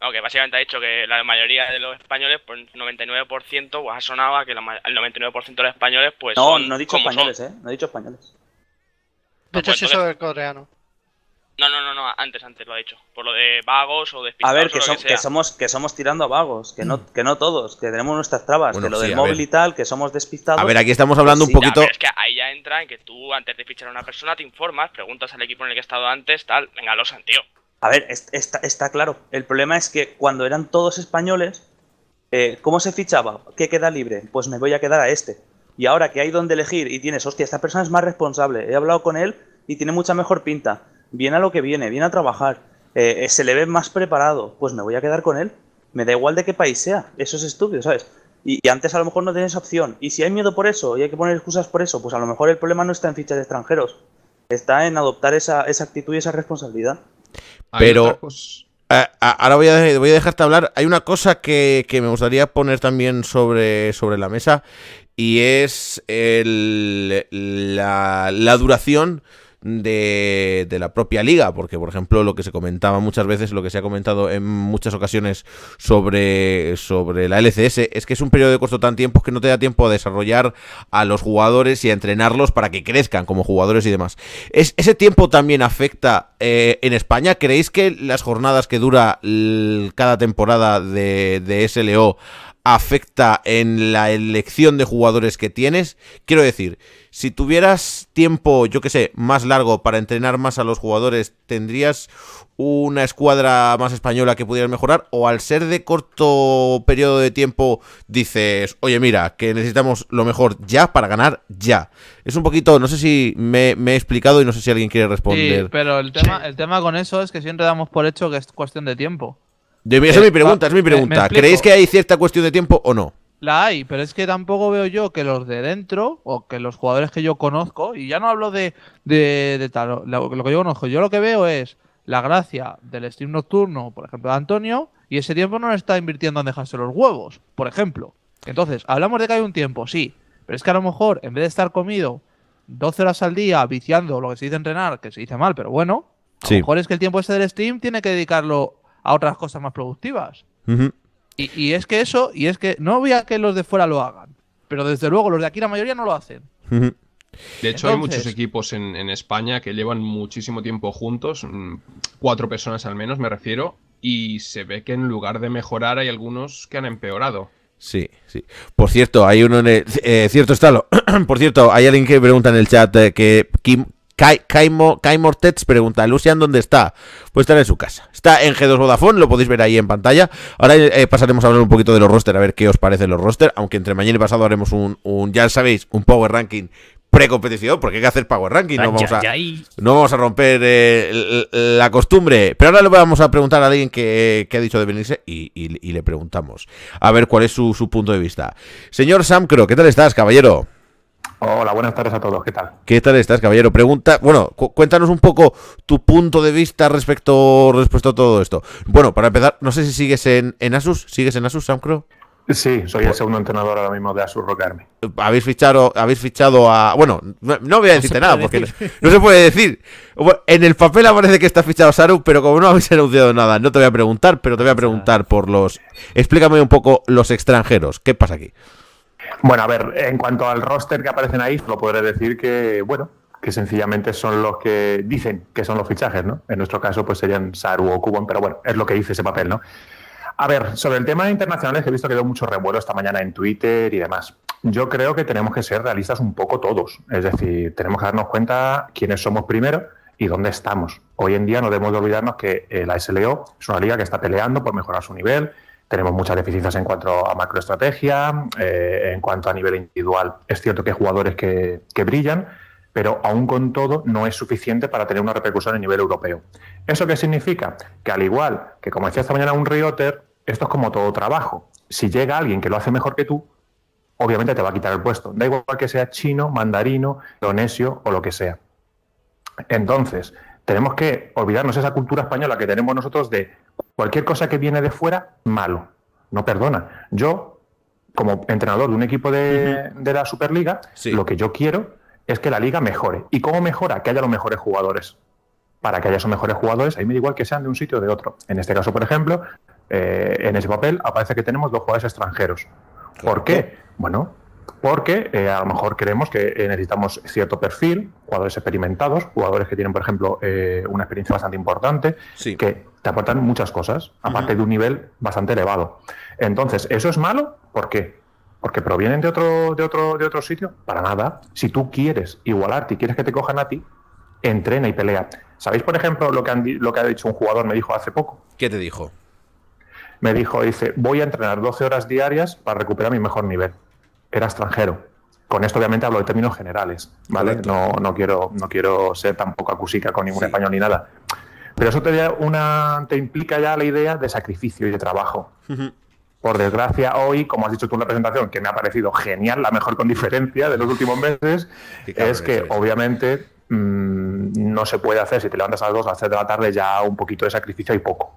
Aunque básicamente ha dicho que la mayoría de los españoles, pues 99%, pues ha sonado a que la, el 99% de los españoles, pues. No, no he dicho españoles, ¿eh? No he dicho españoles. De hecho, pues, sí, soy coreano. No, no, no, no, antes, antes lo ha dicho. Por lo de vagos o despistados A ver, que, somos, que somos tirando a vagos, que no, que no todos, que tenemos nuestras trabas, que lo del móvil y tal, que somos despistados. A ver, aquí estamos hablando pues un poquito. es que ahí ya entra en que tú, antes de fichar a una persona, te informas, preguntas al equipo en el que he estado antes, tal. Venga, lo tío. A ver, está, está claro. El problema es que cuando eran todos españoles, eh, ¿cómo se fichaba? ¿Qué queda libre? Pues me voy a quedar a este. Y ahora que hay donde elegir y tienes, hostia, esta persona es más responsable, he hablado con él y tiene mucha mejor pinta viene a lo que viene, viene a trabajar, eh, eh, se le ve más preparado, pues me voy a quedar con él. Me da igual de qué país sea, eso es estúpido, ¿sabes? Y, antes a lo mejor no tenías opción. Y si hay miedo por eso y hay que poner excusas por eso, pues a lo mejor el problema no está en fichas de extranjeros, está en adoptar esa, esa actitud y esa responsabilidad. Pero ahora voy a, voy a, dejarte hablar. Hay una cosa que, me gustaría poner también sobre, sobre la mesa y es la, la duración de, la propia liga, porque por ejemplo lo que se comentaba muchas veces, lo que se ha comentado en muchas ocasiones sobre, sobre la LCS, es que es un periodo de costo tan tiempo que no te da tiempo a desarrollar a los jugadores y a entrenarlos para que crezcan como jugadores y demás. ¿Ese tiempo también afecta eh, en España? ¿Creéis que las jornadas que dura cada temporada de, de SLO afecta en la elección de jugadores que tienes. Quiero decir, si tuvieras tiempo, yo que sé, más largo para entrenar más a los jugadores, ¿tendrías una escuadra más española que pudieras mejorar? ¿O al ser de corto periodo de tiempo dices, oye mira, que necesitamos lo mejor ya para ganar ya? Es un poquito, no sé si me, he explicado y no sé si alguien quiere responder. Sí, pero el tema, el tema con eso es que siempre damos por hecho que es cuestión de tiempo. Esa mi eh, pregunta, es mi pregunta. ¿Creéis que hay cierta cuestión de tiempo o no? La hay, pero es que tampoco veo yo que los de dentro o que los jugadores que yo conozco, y ya no hablo de, de, tal, lo, que yo conozco, yo lo que veo es la gracia del stream nocturno, por ejemplo, de Antonio, y ese tiempo no lo está invirtiendo en dejarse los huevos, por ejemplo. Entonces, hablamos de que hay un tiempo, sí, pero es que a lo mejor en vez de estar comido 12 horas al día viciando lo que se dice entrenar, que se dice mal, pero bueno, a lo mejor es que el tiempo ese del stream tiene que dedicarlo a otras cosas más productivas. y, es que eso, y es que no voy a que los de fuera lo hagan, pero desde luego los de aquí la mayoría no lo hacen. De hecho, hay muchos equipos en, España que llevan muchísimo tiempo juntos, mm, cuatro personas al menos, me refiero, y se ve que en lugar de mejorar hay algunos que han empeorado. Sí, sí. Por cierto, hay uno en el, eh, cierto Stalo. (clears throat) Por cierto, hay alguien que pregunta en el chat eh, que Kai, Kaimo, pregunta, ¿Lucian dónde está? Pues está en su casa. Está en G2 Vodafone, lo podéis ver ahí en pantalla. Ahora eh, pasaremos a hablar un poquito de los roster, a ver qué os parecen los roster, aunque entre mañana y pasado haremos un, ya sabéis, un Power Ranking precompetición, porque hay que hacer Power Ranking, no vamos a, no vamos a romper eh, la costumbre. Pero ahora le vamos a preguntar a alguien que, ha dicho de venirse y, le preguntamos, a ver cuál es su, su punto de vista. Señor Samcro, ¿qué tal estás, caballero? Hola, buenas tardes a todos, ¿qué tal? ¿Qué tal estás, caballero? Pregunta, bueno, cuéntanos un poco tu punto de vista respecto, respecto a todo esto. Bueno, para empezar, no sé si sigues en, Asus, ¿sigues en Asus, Samcro? Sí, soy el pues segundo entrenador ahora mismo de Asus Rocarme. Habéis fichado, habéis fichado a. Bueno, no, voy a decirte nada porque no, se puede decir. En el papel aparece que está fichado Saru, pero como no habéis (laughs) anunciado nada, no te voy a preguntar, pero te voy a preguntar por los. Explícame un poco los extranjeros. ¿Qué pasa aquí? Bueno, a ver, en cuanto al roster que aparecen ahí, lo podré decir que, bueno, que sencillamente son los que dicen que son los fichajes, ¿no? En nuestro caso, pues serían Saru o Kubon, pero bueno, es lo que dice ese papel, ¿no? A ver, sobre el tema de internacionales, he visto que dio mucho revuelo esta mañana en Twitter y demás. Yo creo que tenemos que ser realistas un poco todos. Es decir, tenemos que darnos cuenta quiénes somos primero y dónde estamos. Hoy en día no debemos de olvidarnos que la SLO es una liga que está peleando por mejorar su nivel, tenemos muchas deficiencias en cuanto a macroestrategia, eh, en cuanto a nivel individual. Es cierto que hay jugadores que, brillan, pero aún con todo no es suficiente para tener una repercusión a nivel europeo. ¿Eso qué significa? Que al igual que, como decía esta mañana un Rioter, esto es como todo trabajo. Si llega alguien que lo hace mejor que tú, obviamente te va a quitar el puesto. Da igual que sea chino, mandarino, leonesio o lo que sea. Entonces, tenemos que olvidarnos esa cultura española que tenemos nosotros de Cualquier cosa que viene de fuera, malo. No perdona. Yo, como entrenador de un equipo de, la Superliga, lo que yo quiero es que la liga mejore. ¿Y cómo mejora? Que haya los mejores jugadores. Para que haya esos mejores jugadores, ahí me da igual que sean de un sitio o de otro. En este caso, por ejemplo, eh, en ese papel aparece que tenemos dos jugadores extranjeros. ¿Por qué? Bueno, porque eh, a lo mejor creemos que eh, necesitamos cierto perfil, jugadores experimentados, jugadores que tienen, por ejemplo, eh, una experiencia bastante importante, que te aportan muchas cosas, aparte de un nivel bastante elevado. Entonces, ¿eso es malo? ¿Por qué? Porque provienen de otro, de otro, de otro sitio, para nada. Si tú quieres igualarte y quieres que te cojan a ti, entrena y pelea. ¿Sabéis, por ejemplo, lo que, lo que ha dicho un jugador, me dijo hace poco? ¿Qué te dijo? Me dijo, dice, voy a entrenar 12 horas diarias para recuperar mi mejor nivel era extranjero. Con esto obviamente hablo de términos generales, ¿vale? No, quiero, no quiero ser tampoco acusica con ningún español ni nada. Pero eso te, da una, te implica ya la idea de sacrificio y de trabajo. Por desgracia, hoy, como has dicho tú en la presentación, que me ha parecido genial, la mejor con diferencia de los últimos meses, es que obviamente mm, no se puede hacer, si te levantas a las 2 a las de la tarde, ya un poquito de sacrificio hay poco.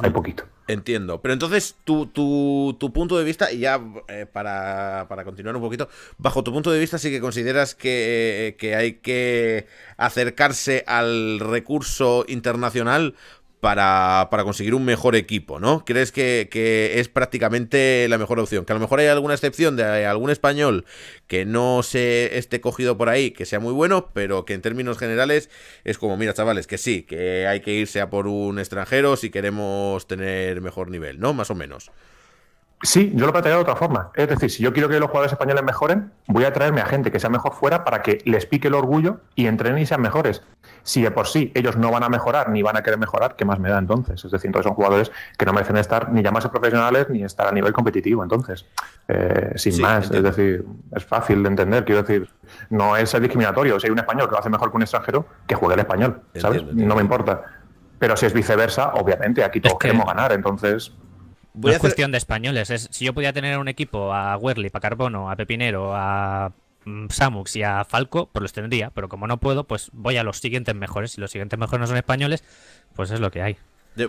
Hay poquito. Entiendo. Pero entonces, tu, tu, punto de vista, y ya eh, para, continuar un poquito, bajo tu punto de vista, sí que consideras que, eh, que hay que acercarse al recurso internacional para, conseguir un mejor equipo, ¿no? ¿Crees que, que, es prácticamente la mejor opción? Que a lo mejor hay alguna excepción de algún español que no se esté cogido por ahí, que sea muy bueno, pero que en términos generales es como, mira, chavales, que sí, que hay que irse a por un extranjero si queremos tener mejor nivel, ¿no? Más o menos. Sí, yo lo plantearía de otra forma. Es decir, si yo quiero que los jugadores españoles mejoren, voy a traerme a gente que sea mejor fuera para que les pique el orgullo y entrenen y sean mejores. Si de por sí ellos no van a mejorar ni van a querer mejorar, ¿qué más me da entonces? Es decir, entonces son jugadores que no merecen estar ni llamarse profesionales ni estar a nivel competitivo. Entonces, eh, sin más, es decir, es fácil de entender. Quiero decir, no es discriminatorio. Si hay un español que lo hace mejor que un extranjero, que juegue el español, ¿sabes? No me importa. Pero si es viceversa, obviamente aquí todos queremos ganar. Entonces, es cuestión de españoles. Es, si yo podía tener un equipo a Werly, a Carbono, a Pepinero, a Mm, Samux y a Falco, pues los tendría, pero como no puedo, pues voy a los siguientes mejores. Si los siguientes mejores no son españoles, pues es lo que hay.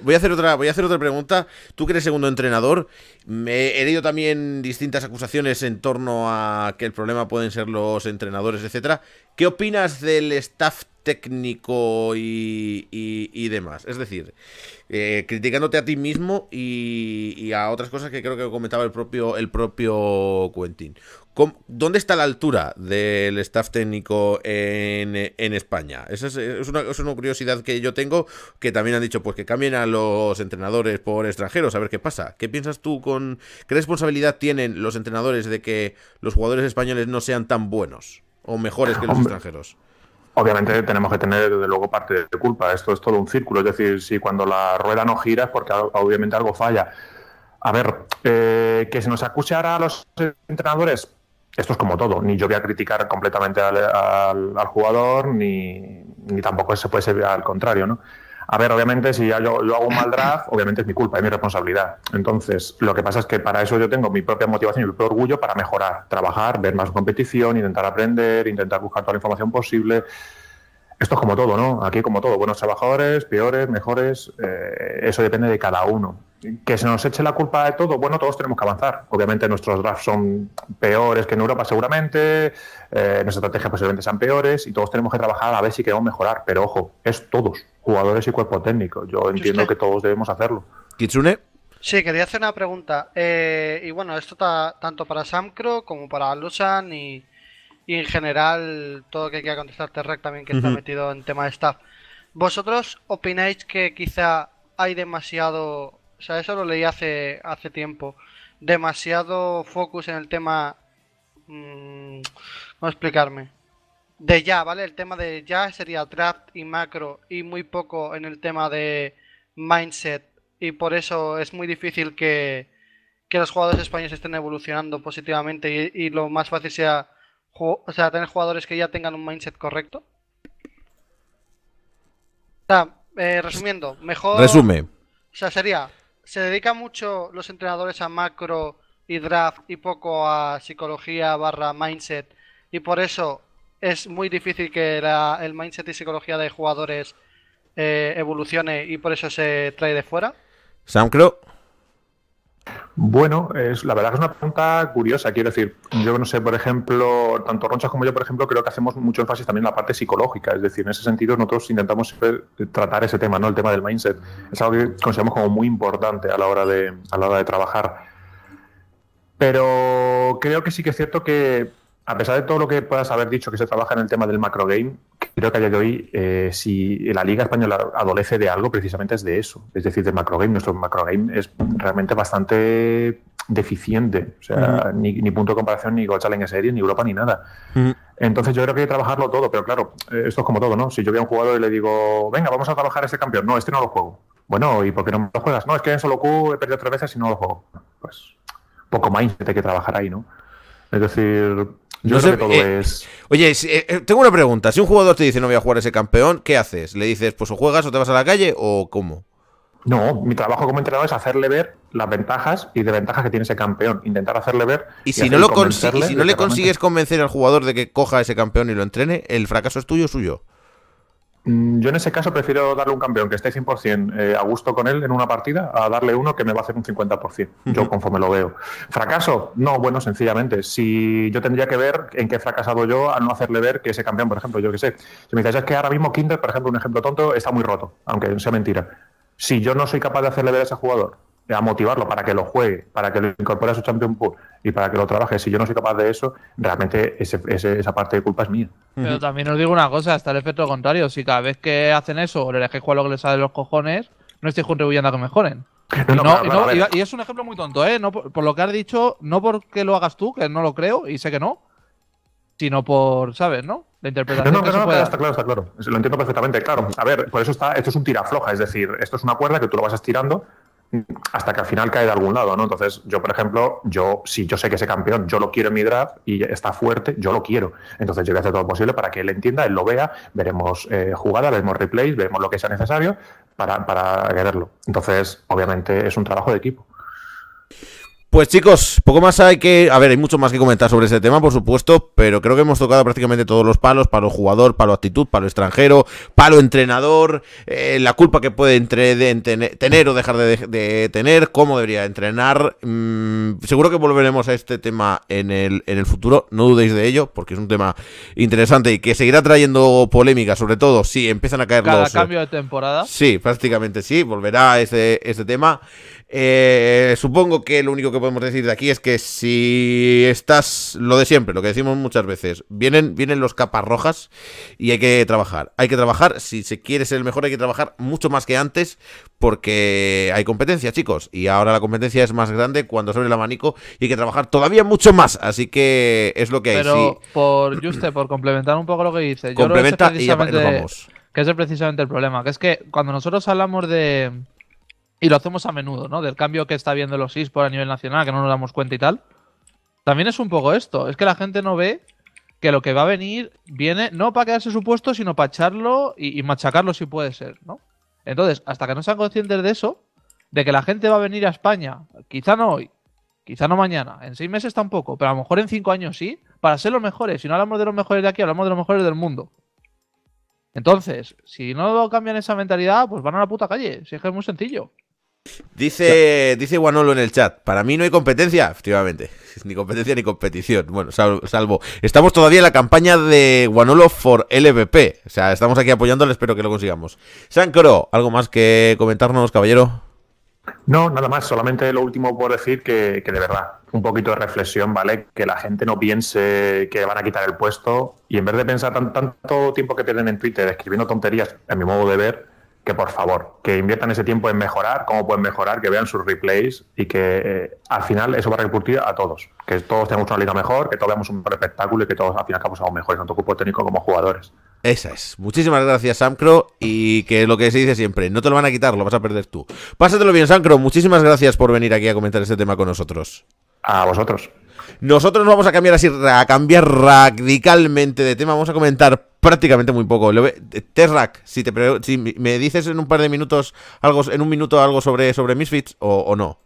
Voy a hacer otra, voy a hacer otra pregunta. Tú que eres segundo entrenador, me he leído también distintas acusaciones en torno a que el problema pueden ser los entrenadores, etcétera. ¿Qué opinas del staff técnico y, y, demás? Es decir, eh, criticándote a ti mismo y, y, a otras cosas que creo que comentaba el propio, el propio Quentin. ¿Dónde está la altura del staff técnico en, España? Esa es, una, curiosidad que yo tengo, que también han dicho pues que cambien a los entrenadores por extranjeros, a ver qué pasa. ¿Qué piensas tú con qué responsabilidad tienen los entrenadores de que los jugadores españoles no sean tan buenos o mejores que los extranjeros? Obviamente tenemos que tener, desde luego, parte de culpa. Esto es todo un círculo. Es decir, si cuando la rueda no gira es porque obviamente algo falla. A ver, eh, que se nos acuse ahora a los entrenadores, esto es como todo, ni yo voy a criticar completamente al, jugador, ni, tampoco se puede ser al contrario, ¿no? A ver, obviamente, si yo, yo, hago un mal draft, obviamente es mi culpa, es mi responsabilidad. Entonces, lo que pasa es que para eso yo tengo mi propia motivación y mi propio orgullo para mejorar, trabajar, ver más competición, intentar aprender, intentar buscar toda la información posible. Esto es como todo, ¿no? Aquí como todo, buenos trabajadores, peores, mejores, eh, eso depende de cada uno que se nos eche la culpa de todo, bueno, todos tenemos que avanzar. Obviamente nuestros drafts son peores que en Europa seguramente, eh, nuestras estrategias posiblemente sean peores y todos tenemos que trabajar a ver si queremos mejorar. Pero ojo, es todos, jugadores y cuerpo técnico. Yo entiendo que todos debemos hacerlo. Kitsune. Sí, quería hacer una pregunta. Eh, y bueno, esto está tanto para Samcro como para Lusan y, en general todo lo que quiera contestar Terrec también que está metido en tema de staff. ¿Vosotros opináis que quizá hay demasiado o sea, eso lo leí hace, hace tiempo. Demasiado focus en el tema... Mmm, ¿Cómo explicarme? De ya, ¿vale? El tema de ya sería draft y macro y muy poco en el tema de mindset. Y por eso es muy difícil que, que los jugadores españoles estén evolucionando positivamente y, lo más fácil sea, sea tener jugadores que ya tengan un mindset correcto. O sea, eh, resumiendo, mejor... Resume. O sea, sería se dedica mucho los entrenadores a macro y draft y poco a psicología barra mindset y por eso es muy difícil que el mindset y psicología de jugadores eh, evolucione y por eso se trae de fuera? Sam bueno, es, la verdad es una pregunta curiosa. Quiero decir, yo no sé, por ejemplo, tanto Ronchas como yo, por ejemplo, creo que hacemos mucho énfasis también en la parte psicológica. Es decir, en ese sentido nosotros intentamos tratar ese tema, ¿no? El tema del mindset. Es algo que consideramos como muy importante a la hora de, a la hora de trabajar. Pero creo que sí que es cierto que a pesar de todo lo que puedas haber dicho que se trabaja en el tema del macro game, creo que a día de hoy, eh, si la Liga Española adolece de algo, precisamente es de eso. Es decir, del macro game. Nuestro macro game es realmente bastante deficiente. O sea, ni, punto de comparación, ni gocha Challenge serie ni Europa, ni nada. Entonces, yo creo que hay que trabajarlo todo. Pero claro, eh, esto es como todo, ¿no? Si yo veo a un jugador y le digo, venga, vamos a trabajar a este campeón. No, este no lo juego. Bueno, ¿y por qué no lo juegas? No, es que en solo Q he perdido tres veces y no lo juego. Pues poco más hay que trabajar ahí, ¿no? Es decir, yo sé, eh, es... Oye, eh, eh, tengo una pregunta. Si un jugador te dice no voy a jugar ese campeón, ¿qué haces? ¿Le dices pues o juegas o te vas a la calle o cómo? No, mi trabajo como entrenador es hacerle ver las ventajas y desventajas que tiene ese campeón. Intentar hacerle ver. Y, si, no lo y si no le consigues convencer al jugador de que coja ese campeón y lo entrene, ¿el fracaso es tuyo o suyo? Mm, yo en ese caso prefiero darle un campeón que esté 100% eh, a gusto con él en una partida a darle uno que me va a hacer un 50%, yo conforme lo veo. ¿Fracaso? No, bueno, sencillamente. Si yo tendría que ver en qué he fracasado yo al no hacerle ver que ese campeón, por ejemplo, yo qué sé. Si me dices, es que ahora mismo Kinder, por ejemplo, un ejemplo tonto, está muy roto, aunque sea mentira. Si yo no soy capaz de hacerle ver a ese jugador a motivarlo para que lo juegue, para que lo incorpore a su Champion Pool y para que lo trabaje. Si yo no soy capaz de eso, realmente ese, esa parte de culpa es mía. Pero también os digo una cosa, está el efecto contrario. Si cada vez que hacen eso o le dejéis jugar lo que les sale de los cojones, no estoy contribuyendo a que mejoren. y, es un ejemplo muy tonto, ¿eh? No, por, lo que has dicho, no porque lo hagas tú, que no lo creo y sé que no, sino por, ¿sabes? ¿No? La interpretación. No, no, no, está claro, está claro. Lo entiendo perfectamente, claro. A ver, por eso está, esto es un tirafloja, es decir, esto es una cuerda que tú lo vas estirando hasta que al final cae de algún lado, ¿no? Entonces, yo, por ejemplo, yo, si yo sé que ese campeón, yo lo quiero en mi draft y está fuerte, yo lo quiero. Entonces, yo voy a hacer todo lo posible para que él entienda, él lo vea, veremos eh, jugadas, veremos replays, veremos lo que sea necesario para, para quererlo. Entonces, obviamente, es un trabajo de equipo. Pues chicos, poco más hay que... A ver, hay mucho más que comentar sobre ese tema, por supuesto, pero creo que hemos tocado prácticamente todos los palos, para palo jugador, palo actitud, para palo extranjero, palo entrenador, eh, la culpa que puede tener o dejar de, tener, cómo debería entrenar. Mm, seguro que volveremos a este tema en el, futuro, no dudéis de ello, porque es un tema interesante y que seguirá trayendo polémica, sobre todo si empiezan a caer Cada los... Eh, cambio de temporada. Sí, prácticamente sí, volverá ese, ese tema. Eh, supongo que lo único que podemos decir de aquí es que si estás, lo de siempre, lo que decimos muchas veces, vienen, vienen los capas rojas y hay que trabajar. Hay que trabajar, si se quiere ser el mejor, hay que trabajar mucho más que antes porque hay competencia, chicos. Y ahora la competencia es más grande cuando se el abanico y hay que trabajar todavía mucho más. Así que es lo que hay. Pero, por, Juste, por complementar un poco lo que dice, Complementa y Que ese es precisamente el problema, que es que cuando nosotros hablamos de y lo hacemos a menudo, ¿no? Del cambio que está viendo los por a nivel nacional, que no nos damos cuenta y tal. También es un poco esto, es que la gente no ve que lo que va a venir viene no para quedarse su puesto, sino para echarlo y, y machacarlo si puede ser, ¿no? Entonces, hasta que no sean conscientes de eso, de que la gente va a venir a España, quizá no hoy, quizá no mañana, en seis meses tampoco, pero a lo mejor en cinco años sí, para ser los mejores. Si no hablamos de los mejores de aquí, hablamos de los mejores del mundo. Entonces, si no cambian esa mentalidad, pues van a la puta calle. Si es que es muy sencillo. Dice, dice Guanolo en el chat, para mí no hay competencia, efectivamente, (laughs) ni competencia ni competición. Bueno, salvo, estamos todavía en la campaña de Guanolo for LVP, o sea, estamos aquí apoyándole, espero que lo consigamos. Sancro, ¿algo más que comentarnos, caballero? No, nada más, solamente lo último por decir que, de verdad, un poquito de reflexión, ¿vale? Que la gente no piense que van a quitar el puesto y en vez de pensar tanto tiempo que pierden en Twitter escribiendo tonterías, a mi modo de ver, que por favor, que inviertan ese tiempo en mejorar, cómo pueden mejorar, que vean sus replays y que eh, al final eso va a repercutir a todos. Que todos tengamos una liga mejor, que todos veamos un espectáculo y que todos al final acabamos mejores, tanto cuerpo técnico como jugadores. Esa es. Muchísimas gracias, Samcro. Y que es lo que se dice siempre, no te lo van a quitar, lo vas a perder tú. Pásatelo bien, Samcro. Muchísimas gracias por venir aquí a comentar este tema con nosotros. A vosotros. Nosotros nos vamos a cambiar así, a cambiar radicalmente de tema. Vamos a comentar prácticamente muy poco. Terrak, si, te si me dices en un par de minutos algo, en un minuto algo sobre, sobre Misfits o, o no.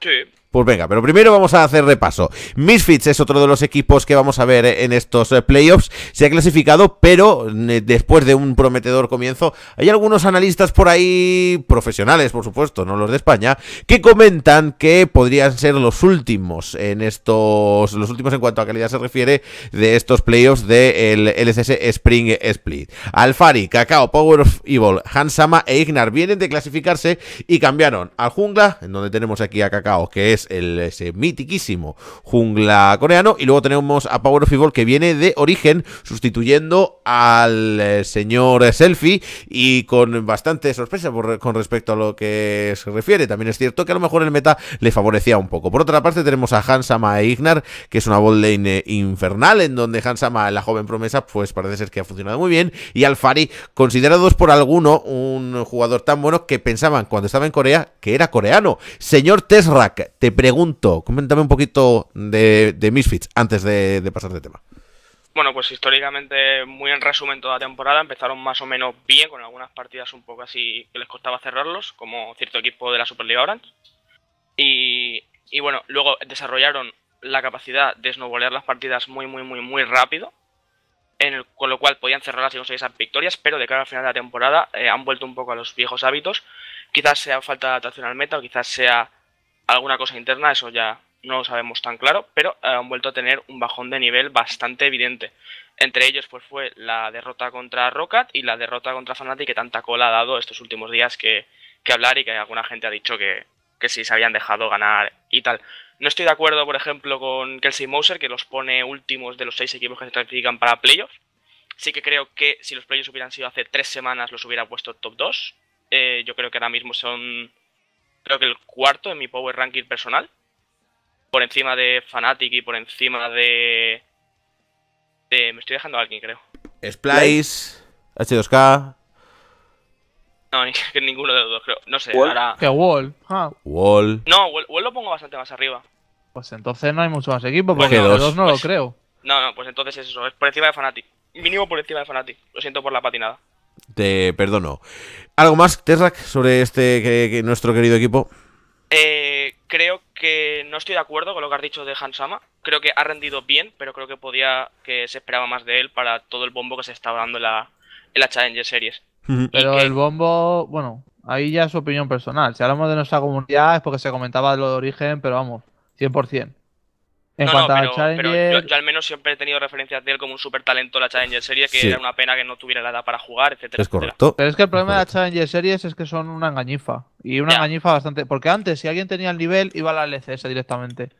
Sí. Pues venga, pero primero vamos a hacer repaso. Misfits es otro de los equipos que vamos a ver eh, en estos eh, playoffs. Se ha clasificado, pero eh, después de un prometedor comienzo, hay algunos analistas por ahí, profesionales por supuesto, no los de España, que comentan que podrían ser los últimos en estos, los últimos en cuanto a calidad se refiere, de estos playoffs del LSS Spring Split. Alfari, Cacao, Power of Evil, Hansama e Ignar vienen de clasificarse y cambiaron al jungla, en donde tenemos aquí a Cacao, que es el ese mitiquísimo jungla coreano. Y luego tenemos a Power of Evil que viene de origen, sustituyendo al eh, señor Selfie y con bastante sorpresa con respecto a lo que se refiere. También es cierto que a lo mejor el meta le favorecía un poco. Por otra parte tenemos a Hansama e Ignar, que es una bot eh, infernal, en donde Hansama, la joven promesa, pues parece ser que ha funcionado muy bien. Y Alfari, considerados por alguno un jugador tan bueno que pensaban cuando estaba en Corea que era coreano. Señor Tesrak, te pregunto, coméntame un poquito de, Misfits antes de, pasar de tema. Bueno, pues históricamente, muy en resumen, toda la temporada empezaron más o menos bien, con algunas partidas un poco así que les costaba cerrarlos, como cierto equipo de la Superliga Orange. Y, y bueno, luego desarrollaron la capacidad de snowballear las partidas muy, muy, muy, muy rápido, en con lo cual podían cerrarlas y conseguir esas victorias, pero de cara al final de la temporada eh, han vuelto un poco a los viejos hábitos. Quizás sea falta de adaptación al meta, o quizás sea alguna cosa interna, eso ya no lo sabemos tan claro, pero eh, han vuelto a tener un bajón de nivel bastante evidente. Entre ellos pues fue la derrota contra Rocket y la derrota contra Fnatic que tanta cola ha dado estos últimos días que, que hablar y que alguna gente ha dicho que, que sí se habían dejado ganar y tal. No estoy de acuerdo, por ejemplo, con Kelsey Moser, que los pone últimos de los seis equipos que se clasifican para playoffs. Sí que creo que si los playoffs hubieran sido hace tres semanas, los hubiera puesto top 2. Eh, yo creo que ahora mismo son creo que el cuarto en mi Power Ranking personal. Por encima de Fnatic y por encima de... Me estoy dejando a alguien, creo. Splice, H2K... No, (laughs) ninguno de los dos, creo. No sé, Wall. Ah. Wall. No, Wall, lo pongo bastante más arriba. Pues entonces no hay mucho más equipo, porque los dos no lo pues- creo. No, no, pues entonces es eso, es por encima de Fnatic. Mínimo por encima de Fnatic. Lo siento por la patinada. Te perdono. ¿Algo más, Terrak, sobre este nuestro querido equipo? Eh, creo que no estoy de acuerdo con lo que has dicho de Hansama. Creo que ha rendido bien, pero creo que podía que se esperaba más de él para todo el bombo que se estaba dando en la, en Challenger Series. Pero el bombo, bueno, ahí ya es su opinión personal. Si hablamos de nuestra comunidad es porque se comentaba lo de origen, pero vamos, 100% no, pero, yo, al menos siempre he tenido referencias de él como un super talento la Challenger Series, que era una pena que no tuviera la edad para jugar, etcétera. Es correcto. Pero es que el problema de la Challenger Series es que son una engañifa. Y una engañifa bastante. Porque antes, si alguien tenía el nivel, iba a la LCS directamente.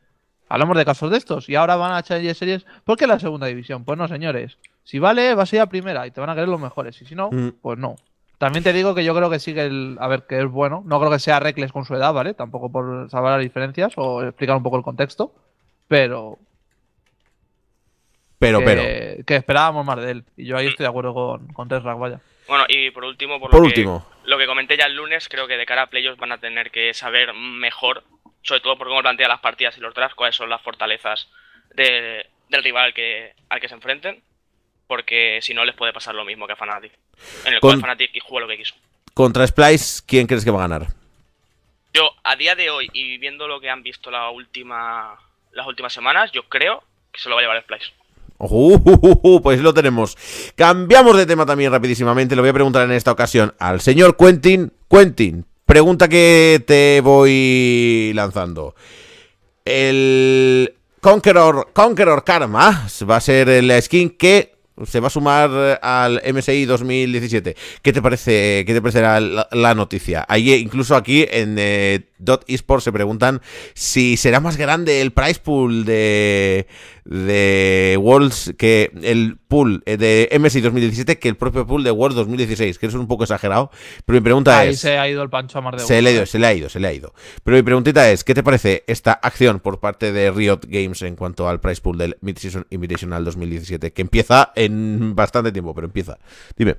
Hablamos de casos de estos. Y ahora van a Challenger Series. ¿Por qué la segunda división? Pues no, señores. Si vale, vas a ir a primera y te van a querer los mejores. Y si no, mm. pues no. También te digo que yo creo que sigue el. A ver, que es bueno. No creo que sea Reckless con su edad, ¿vale? Tampoco por saber las diferencias o explicar un poco el contexto pero. Pero, pero. Que esperábamos más de él. Y yo ahí estoy de acuerdo con, con Tesla, vaya. Bueno, y por último, por, último. lo que comenté ya el lunes, creo que de cara a playoffs van a tener que saber mejor, sobre todo por cómo plantean las partidas y los drafts, cuáles son las fortalezas del rival que, al que se enfrenten, porque si no les puede pasar lo mismo que a Fnatic, en el cual Fnatic jugó lo que quiso. Contra Splice, ¿quién crees que va a ganar? Yo, a día de hoy, y viendo lo que han visto la última las últimas semanas, yo creo que se lo va a llevar el Splice. pues lo tenemos. Cambiamos de tema también rapidísimamente. Le voy a preguntar en esta ocasión al señor Quentin. Quentin, pregunta que te voy lanzando. El Conqueror, Conqueror Karma va a ser la skin que se va a sumar al MSI 2017. ¿Qué te parece? ¿Qué te parecerá la, noticia? Ahí incluso aquí en eh, Dot Esports se preguntan si será más grande el price pool de, Worlds que el pool eh, de MSI 2017 que el propio pool de Worlds 2016, que es un poco exagerado. Pero mi pregunta es. se ha ido el pancho se le, ha ido, ¿eh? se le ha ido, se le ha ido. Pero mi preguntita es: ¿qué te parece esta acción por parte de Riot Games en cuanto al price pool del Mid-Season Invitational 2017? Que empieza en bastante tiempo, pero empieza. Dime.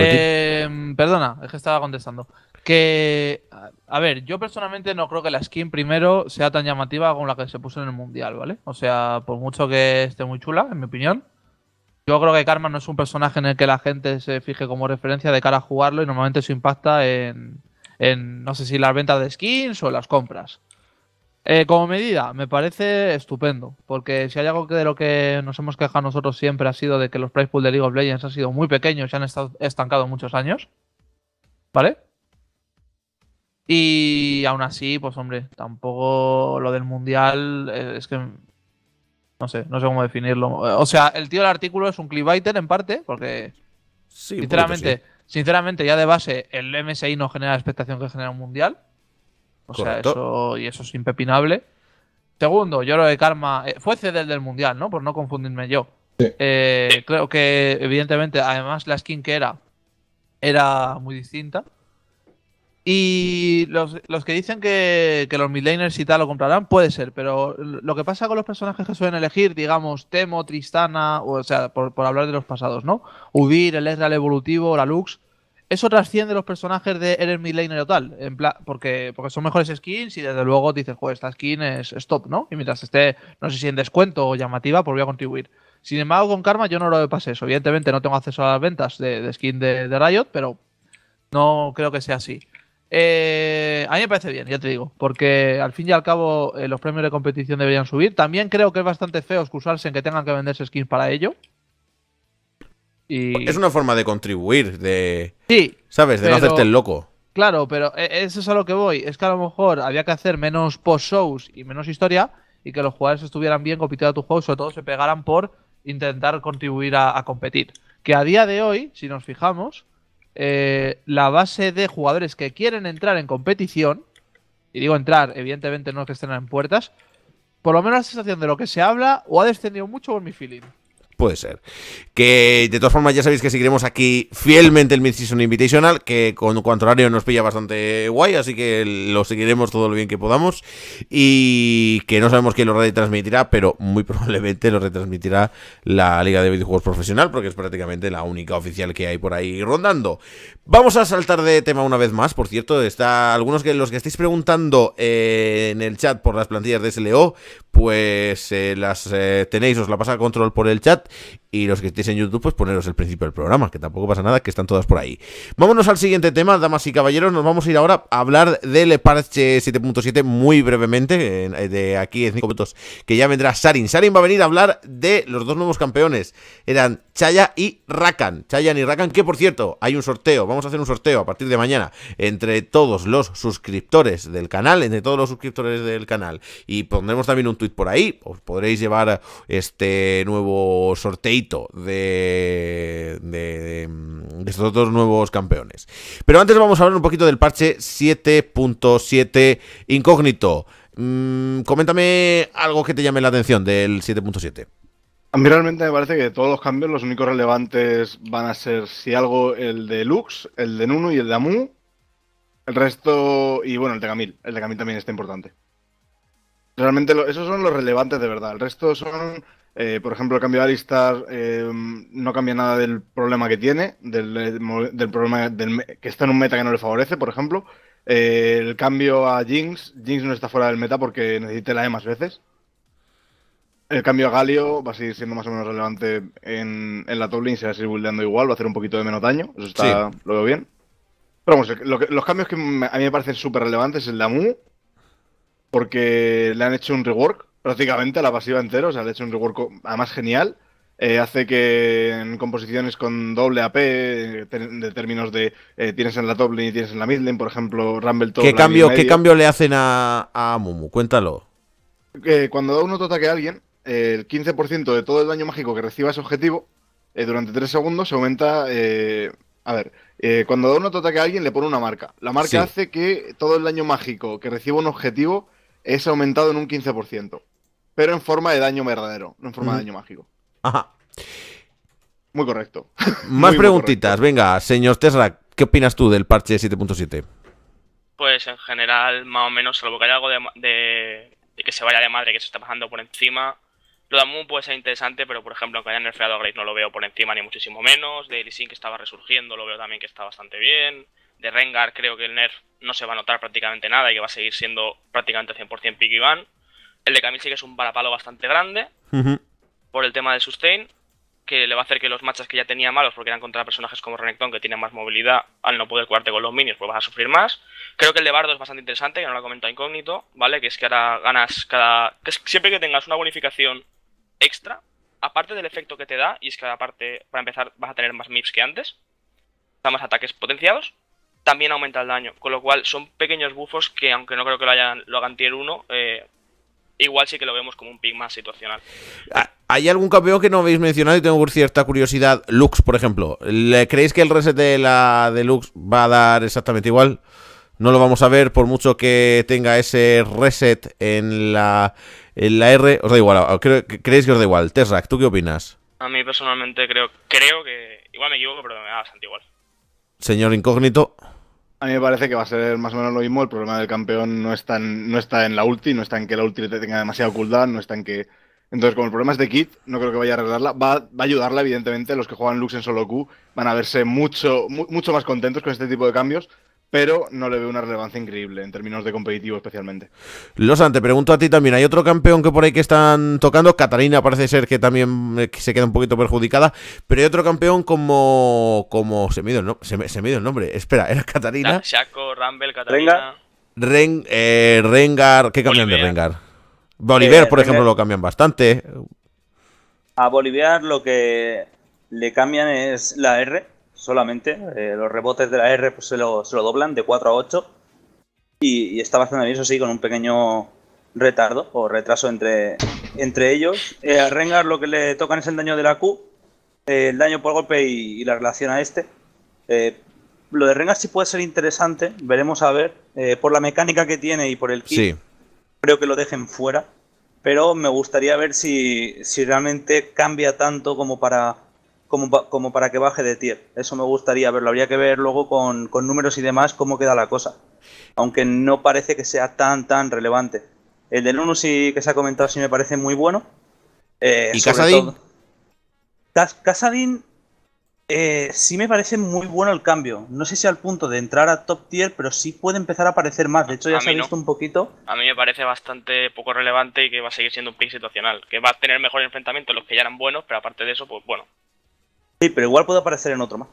Eh, perdona, es que estaba contestando. Que, a ver, yo personalmente no creo que la skin primero sea tan llamativa como la que se puso en el mundial, ¿vale? O sea, por mucho que esté muy chula, en mi opinión, yo creo que Karma no es un personaje en el que la gente se fije como referencia de cara a jugarlo y normalmente eso impacta en, no sé si las ventas de skins o las compras. Eh, como medida, me parece estupendo, porque si hay algo que de lo que nos hemos quejado nosotros siempre ha sido de que los price pool de League of Legends han sido muy pequeños y han estado estancados muchos años, ¿vale? Y aún así, pues hombre, tampoco lo del mundial eh, es que. No sé, no sé cómo definirlo. O sea, el tío del artículo es un clickbaiter en parte, porque. sinceramente, sinceramente, ya de base, el MSI no genera la expectación que genera un mundial. O sea, eso, y eso es impepinable. Segundo, yo lo de Karma. Eh, fue CD del mundial, ¿no? Por no confundirme yo. Eh, creo que, evidentemente, además la skin que era, era muy distinta. Y los, que dicen que, que, los midlaners y tal lo comprarán, puede ser, pero lo que pasa con los personajes que suelen elegir, digamos, Temo, Tristana, o, sea, por, hablar de los pasados, ¿no? ubir el Ezreal evolutivo, la Lux, eso trasciende los personajes de eres midlaner o tal, porque, porque son mejores skins y desde luego dices, joder, esta skin es, stop, ¿no? Y mientras esté, no sé si en descuento o llamativa, pues voy a contribuir. Sin embargo, con Karma yo no lo pasé eso. Evidentemente no tengo acceso a las ventas de, skin de Riot, pero no creo que sea así. Eh, a mí me parece bien, ya te digo, porque al fin y al cabo eh, los premios de competición deberían subir. También creo que es bastante feo excusarse en que tengan que venderse skins para ello. Es una forma de contribuir, de... ¿Sabes? De no hacerte el loco. Claro, pero e, eso es a lo que voy. Es que a lo mejor había que hacer menos post-shows y menos historia y que los jugadores estuvieran bien compitiendo a tu juego, sobre todo se pegaran por intentar contribuir a competir. Que a día de hoy, si nos fijamos, eh, la base de jugadores que quieren entrar en competición, y digo entrar, evidentemente no es que estén en puertas, por lo menos la sensación de lo que se habla o ha descendido mucho por mi feeling. Puede ser. Que de todas formas ya sabéis que seguiremos aquí fielmente el Mid-Season Invitational, que con cuanto horario nos pilla bastante guay, así que lo seguiremos todo lo bien que podamos. Y que no sabemos quién lo retransmitirá, pero muy (laughs) probablemente lo retransmitirá la Liga de Videojuegos Profesional, porque es prácticamente la única oficial que hay por ahí rondando. Vamos a saltar de tema una vez más, por cierto, está algunos que los que estáis preguntando eh, en el chat por las plantillas de SLO, pues eh, las eh, tenéis, os la pasa control por el chat y los que estéis en YouTube, pues poneros el principio del programa, que tampoco pasa nada, que están todas por ahí. Vámonos al siguiente tema, damas y caballeros, nos vamos a ir ahora a hablar del parche 7.7 muy brevemente, de aquí en 5 minutos, que ya vendrá Sarin. Sarin va a venir a hablar de los dos nuevos campeones, eran Chaya y Rakan. Chaya y Rakan, que por cierto, hay un sorteo, vamos a hacer un sorteo a partir de mañana entre todos los suscriptores del canal, entre todos los suscriptores del canal. Y pondremos también un tweet por ahí. Os podréis llevar este nuevo sorteito de, mm, de, estos dos nuevos campeones. Pero antes vamos a hablar un poquito del parche 7.7 incógnito. Mm, coméntame algo que te llame la atención del 7.7. A realmente me parece que todos los cambios los únicos relevantes van a ser, si algo, el de Lux, el de Nuno y el de Amu. El resto, y bueno, el de Camille, El de Camille también está importante. Realmente esos son los relevantes de verdad. El resto son, eh, por ejemplo, el cambio de Alistar eh, no cambia nada del problema que tiene, del, eh, problema que está en un meta que no le favorece, por ejemplo. el cambio a Jinx, Jinx no está fuera del meta porque necesita la E más veces. El cambio a Galio va a seguir siendo más o menos relevante en, la top lane, se va a seguir buildeando igual, va a hacer un poquito de menos daño, eso está, lo veo bien. Pero vamos, los cambios que a mí me parecen súper relevantes es la Mu, porque le han hecho un rework prácticamente a la pasiva entero, o sea, le han hecho un rework además genial. Eh, hace que en composiciones con doble AP, eh, de términos de eh, tienes en la top lane y tienes en la mid lane, por ejemplo, Rumble top ¿Qué cambio, ¿Qué cambio le hacen a, a Cuéntalo. cuando da un autoataque a alguien, el 15% de todo el daño mágico que reciba ese objetivo eh, durante 3 segundos se aumenta. Eh, a ver, eh, cuando da un ataque a alguien le pone una marca. La marca hace que todo el daño mágico que reciba un objetivo es aumentado en un 15%, pero en forma de daño verdadero, no en forma de daño mágico. Ajá. Muy correcto. (laughs) Más preguntitas. Venga, señor Tesla, ¿qué opinas tú del parche 7.7? Pues en general, más o menos, salvo que haya algo de, de que se vaya de madre, que se está pasando por encima, lo de Moon puede ser interesante, pero por ejemplo, aunque haya nerfeado a Grace no lo veo por encima ni muchísimo menos. De Sin que estaba resurgiendo lo veo también que está bastante bien. De Rengar creo que el nerf no se va a notar prácticamente nada y que va a seguir siendo prácticamente 100% pick ban. El de Camille que es un parapalo bastante grande por el tema del sustain, que le va a hacer que los matchas que ya tenía malos, porque eran contra personajes como Renekton que tienen más movilidad, al no poder jugarte con los minions, pues vas a sufrir más. Creo que el de Bardo es bastante interesante, que no lo ha comentado incógnito, ¿vale? Que es que ahora ganas cada... Que siempre que tengas una bonificación extra, aparte del efecto que te da, y es que aparte, para empezar, vas a tener más MIPS que antes, o más ataques potenciados, también aumenta el daño, con lo cual son pequeños bufos que, aunque no creo que lo, hayan, lo hagan tier 1, eh, igual sí que lo vemos como un pick más situacional. Ah, ¿Hay algún campeón que no habéis mencionado y tengo cierta curiosidad? Lux, por ejemplo. ¿Le creéis que el reset de la de Lux va a dar exactamente igual? No lo vamos a ver por mucho que tenga ese reset en la eh, la R os da igual, ah, creéis que os da igual. Tesrac, ¿tú qué opinas? A mí personalmente creo, creo que... Igual me equivoco, pero me da bastante igual. Señor incógnito. A mí me parece que va a ser más o menos lo mismo. El problema del campeón no está en, no está en la ulti, no está en que la ulti tenga demasiada cooldown, no está en que. Entonces, como el problema es de Kit, no creo que vaya a arreglarla. Va, a ayudarla, evidentemente. Los que juegan Lux en solo Q van a verse mucho, mucho más contentos con este tipo de cambios pero no le veo una relevancia increíble en términos de competitivo especialmente. Losan, te pregunto a ti también, hay otro campeón que por ahí que están tocando, Catalina parece ser que también eh, se queda un poquito perjudicada, pero hay otro campeón como... como se me dio el, se el nombre, espera, era Catalina. Shaco, Rumble, Catalina. Eh, Rengar, ¿qué cambian de Rengar? Bolivar, eh, por ejemplo, lo cambian bastante. A Bolivar lo que le cambian es la R solamente. Eh, los rebotes de la R pues, se, lo, se, lo, doblan de 4 a 8 y, está bastante bien, eso sí, con un pequeño retardo o retraso entre, entre ellos. Eh, a Rengar lo que le tocan es el daño de la Q, eh, el daño por golpe y, la relación a este. Eh, lo de Rengar sí puede ser interesante, veremos a ver, por la mecánica que tiene y por el kit, creo que lo dejen fuera. Pero me gustaría ver si, si realmente cambia tanto como para como, como para que baje de tier. Eso me gustaría verlo. Habría que ver luego con, números y demás cómo queda la cosa. Aunque no parece que sea tan, tan relevante. El del uno sí, que se ha comentado sí me parece muy bueno. Eh, ¿Y Casadín? Casadín eh, sí me parece muy bueno el cambio. No sé si al punto de entrar a top tier, pero sí puede empezar a aparecer más. De hecho, ya se ha visto un poquito. A mí me parece bastante poco relevante y que va a seguir siendo un pick situacional. Que va a tener mejor enfrentamiento los que ya eran buenos, pero aparte de eso, pues bueno, Sí, pero igual puede aparecer en otro más.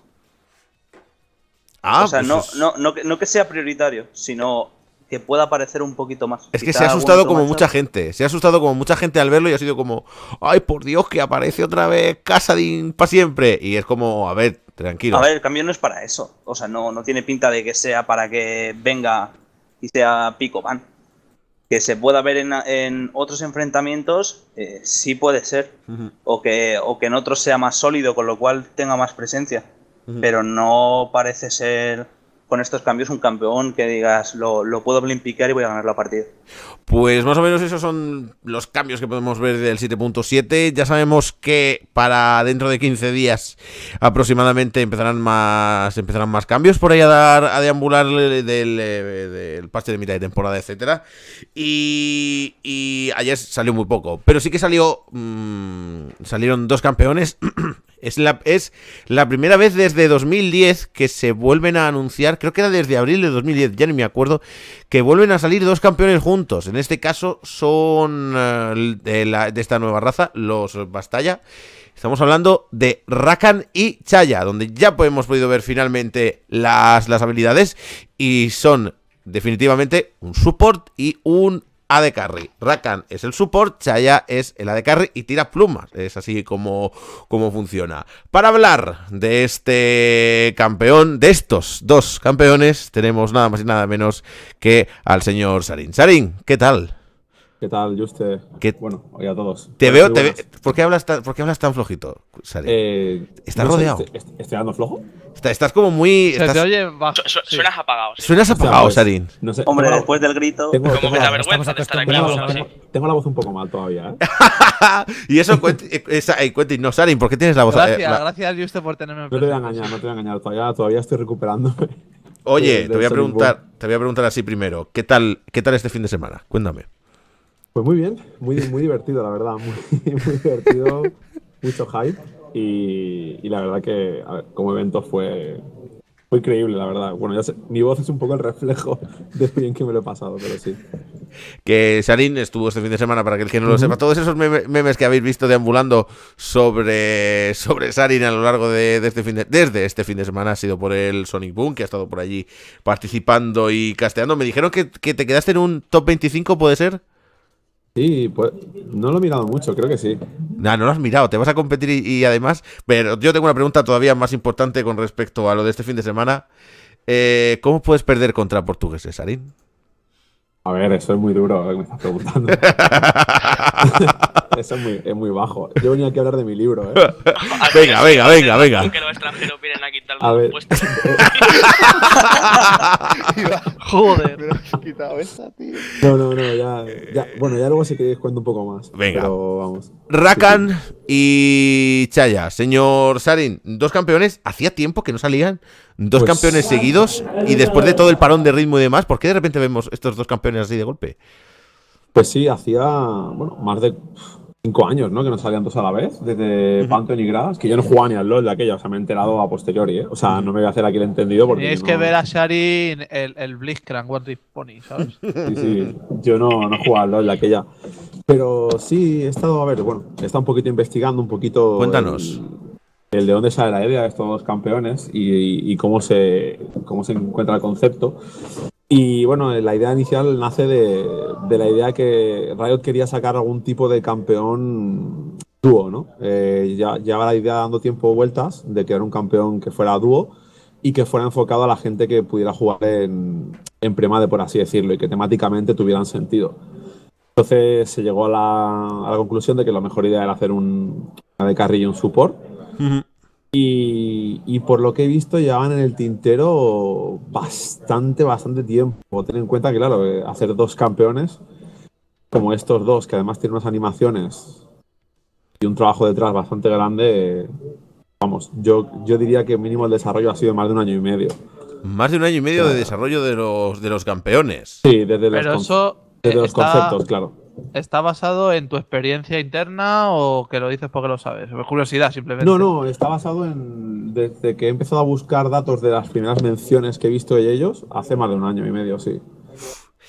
Ah, o sea, pues no, que, sea prioritario, sino que pueda aparecer un poquito más. Es que se ha asustado como mucha gente. Se ha asustado como mucha gente al verlo y ha sido como, ay, por Dios, que aparece otra vez Casadin para siempre. Y es como, a ver, tranquilo. A ver, el cambio no es para eso. O sea, no, tiene pinta de que sea para que venga y sea Pico Van que se pueda ver en, otros enfrentamientos, eh, sí puede ser. o, que, o que en otros sea más sólido, con lo cual tenga más presencia. Pero no parece ser con estos cambios un campeón que digas, lo, puedo Olimpicar y voy a ganar la partida. Pues más o menos esos son los cambios que podemos ver del 7.7. Ya sabemos que para dentro de 15 días aproximadamente empezarán más empezarán más cambios por ahí a dar a deambular del, eh, del, de mitad de temporada, etcétera. Y, y, ayer salió muy poco, pero sí que salió mm, salieron dos campeones (clears throat) Es la, es la primera vez desde 2010 que se vuelven a anunciar, creo que era desde abril de 2010, ya ni me acuerdo, que vuelven a salir dos campeones juntos. En este caso son eh, de, esta nueva raza, los Bastalla. Estamos hablando de Rakan y Chaya, donde ya hemos podido ver finalmente las, las habilidades y son definitivamente un support y un de Carry. Rakan es el support, Chaya es el de Carry y tira plumas. Es así como, funciona. Para hablar de este campeón, de estos dos campeones, tenemos nada más y nada menos que al señor Sarin. Sarin, ¿qué tal? ¿Qué tal, Juste? bueno, hoy a todos. Te veo, te ¿Por, qué hablas tan, ¿Por qué hablas tan flojito, Sarin? Eh, ¿Estás rodeado? ¿Estás ¿Estoy flojo? estás como muy. Estás... oye Suenas apagado. Suenas apagado, pues, Sarin. Hombre, después del grito. Tengo, como que de estar aquí. Tengo, la voz un poco mal todavía. ¿eh? (laughs) y eso, Quentin, eh, eh, no, Sarin, ¿por qué tienes la voz eh, Gracias, gracias, Justo, por tenerme. No te voy a engañar, no te voy a engañar. Todavía, estoy recuperándome. (laughs) Oye, te voy a preguntar, te voy a preguntar así primero. ¿Qué tal, qué tal este fin de semana? Cuéntame. Pues muy bien, muy, muy divertido, la verdad. muy (laughs) divertido, mucho hype. Y, la verdad que como evento fue, fue increíble, la verdad. Bueno, ya sé, mi voz es un poco el reflejo (laughs) de bien que me lo he pasado, pero sí. Que Sarin estuvo este fin de semana, para que el que no lo sepa, todos esos memes que habéis visto deambulando sobre, sobre a lo largo de, este fin de, desde este fin de semana ha sido por el Sonic Boom, que ha estado por allí participando y casteando. Me dijeron que, que te quedaste en un top 25, ¿puede ser? Sí, pues no lo he mirado mucho, creo que sí. Nah, no lo has mirado, te vas a competir y, además, pero yo tengo una pregunta todavía más importante con respecto a lo de este fin de semana. Eh, ¿Cómo puedes perder contra portugueses, Arín? A ver, eso es muy duro eh, que me estás preguntando. (laughs) eso es muy, bajo. Yo venía aquí a hablar de mi libro, ¿eh? (laughs) venga, venga, venga, venga. Que los extranjeros vienen aquí pues, pues, (laughs) pues, Joder. Me has quitado No, no, no, ya, eh, Bueno, ya luego si queréis cuento un poco más. Venga. Pero vamos. Rakan y Chaya. Señor Sarin, dos campeones. Hacía tiempo que no salían Dos pues campeones seguidos y después de todo el parón de ritmo y demás, ¿por qué de repente vemos estos dos campeones así de golpe? Pues sí, hacía bueno, más de cinco años, ¿no? Que no salían dos a la vez, desde Pantone y Grass, que yo no jugaba ni al LOL de aquella, o sea, me he enterado a posteriori, ¿eh? O sea, no me voy a hacer aquí el entendido porque. Tienes que ver a Shari el, el Blitzcrank, What Pony, ¿sabes? sí, sí, yo no, no jugaba al LOL de aquella. Pero sí, he estado, a ver, bueno, he estado un poquito investigando, un poquito. Cuéntanos el de dónde sale la idea de estos dos campeones y, cómo, se, cómo se encuentra el concepto. Y bueno, la idea inicial nace de, la idea que Riot quería sacar algún tipo de campeón dúo, ¿no? Eh, ya lleva la idea dando tiempo vueltas de crear un campeón que fuera dúo y que fuera enfocado a la gente que pudiera jugar en, en premade, por así decirlo, y que temáticamente tuvieran sentido. Entonces se llegó a la, conclusión de que la mejor idea era hacer un, una de carry y un support y, por lo que he visto, llevaban en el tintero bastante, bastante tiempo. Ten en cuenta que, claro, eh, hacer dos campeones como estos dos, que además tienen unas animaciones y un trabajo detrás bastante grande, vamos, yo, yo diría que mínimo el desarrollo ha sido más de un año y medio. Más de un año y medio de desarrollo de los, campeones. Sí, desde Pero eso los conceptos, claro ¿Está basado en tu experiencia interna o que lo dices porque lo sabes? Es curiosidad, simplemente. No, no, está basado en. Desde que he empezado a buscar datos de las primeras menciones que he visto de ellos, hace más de un año y medio, sí.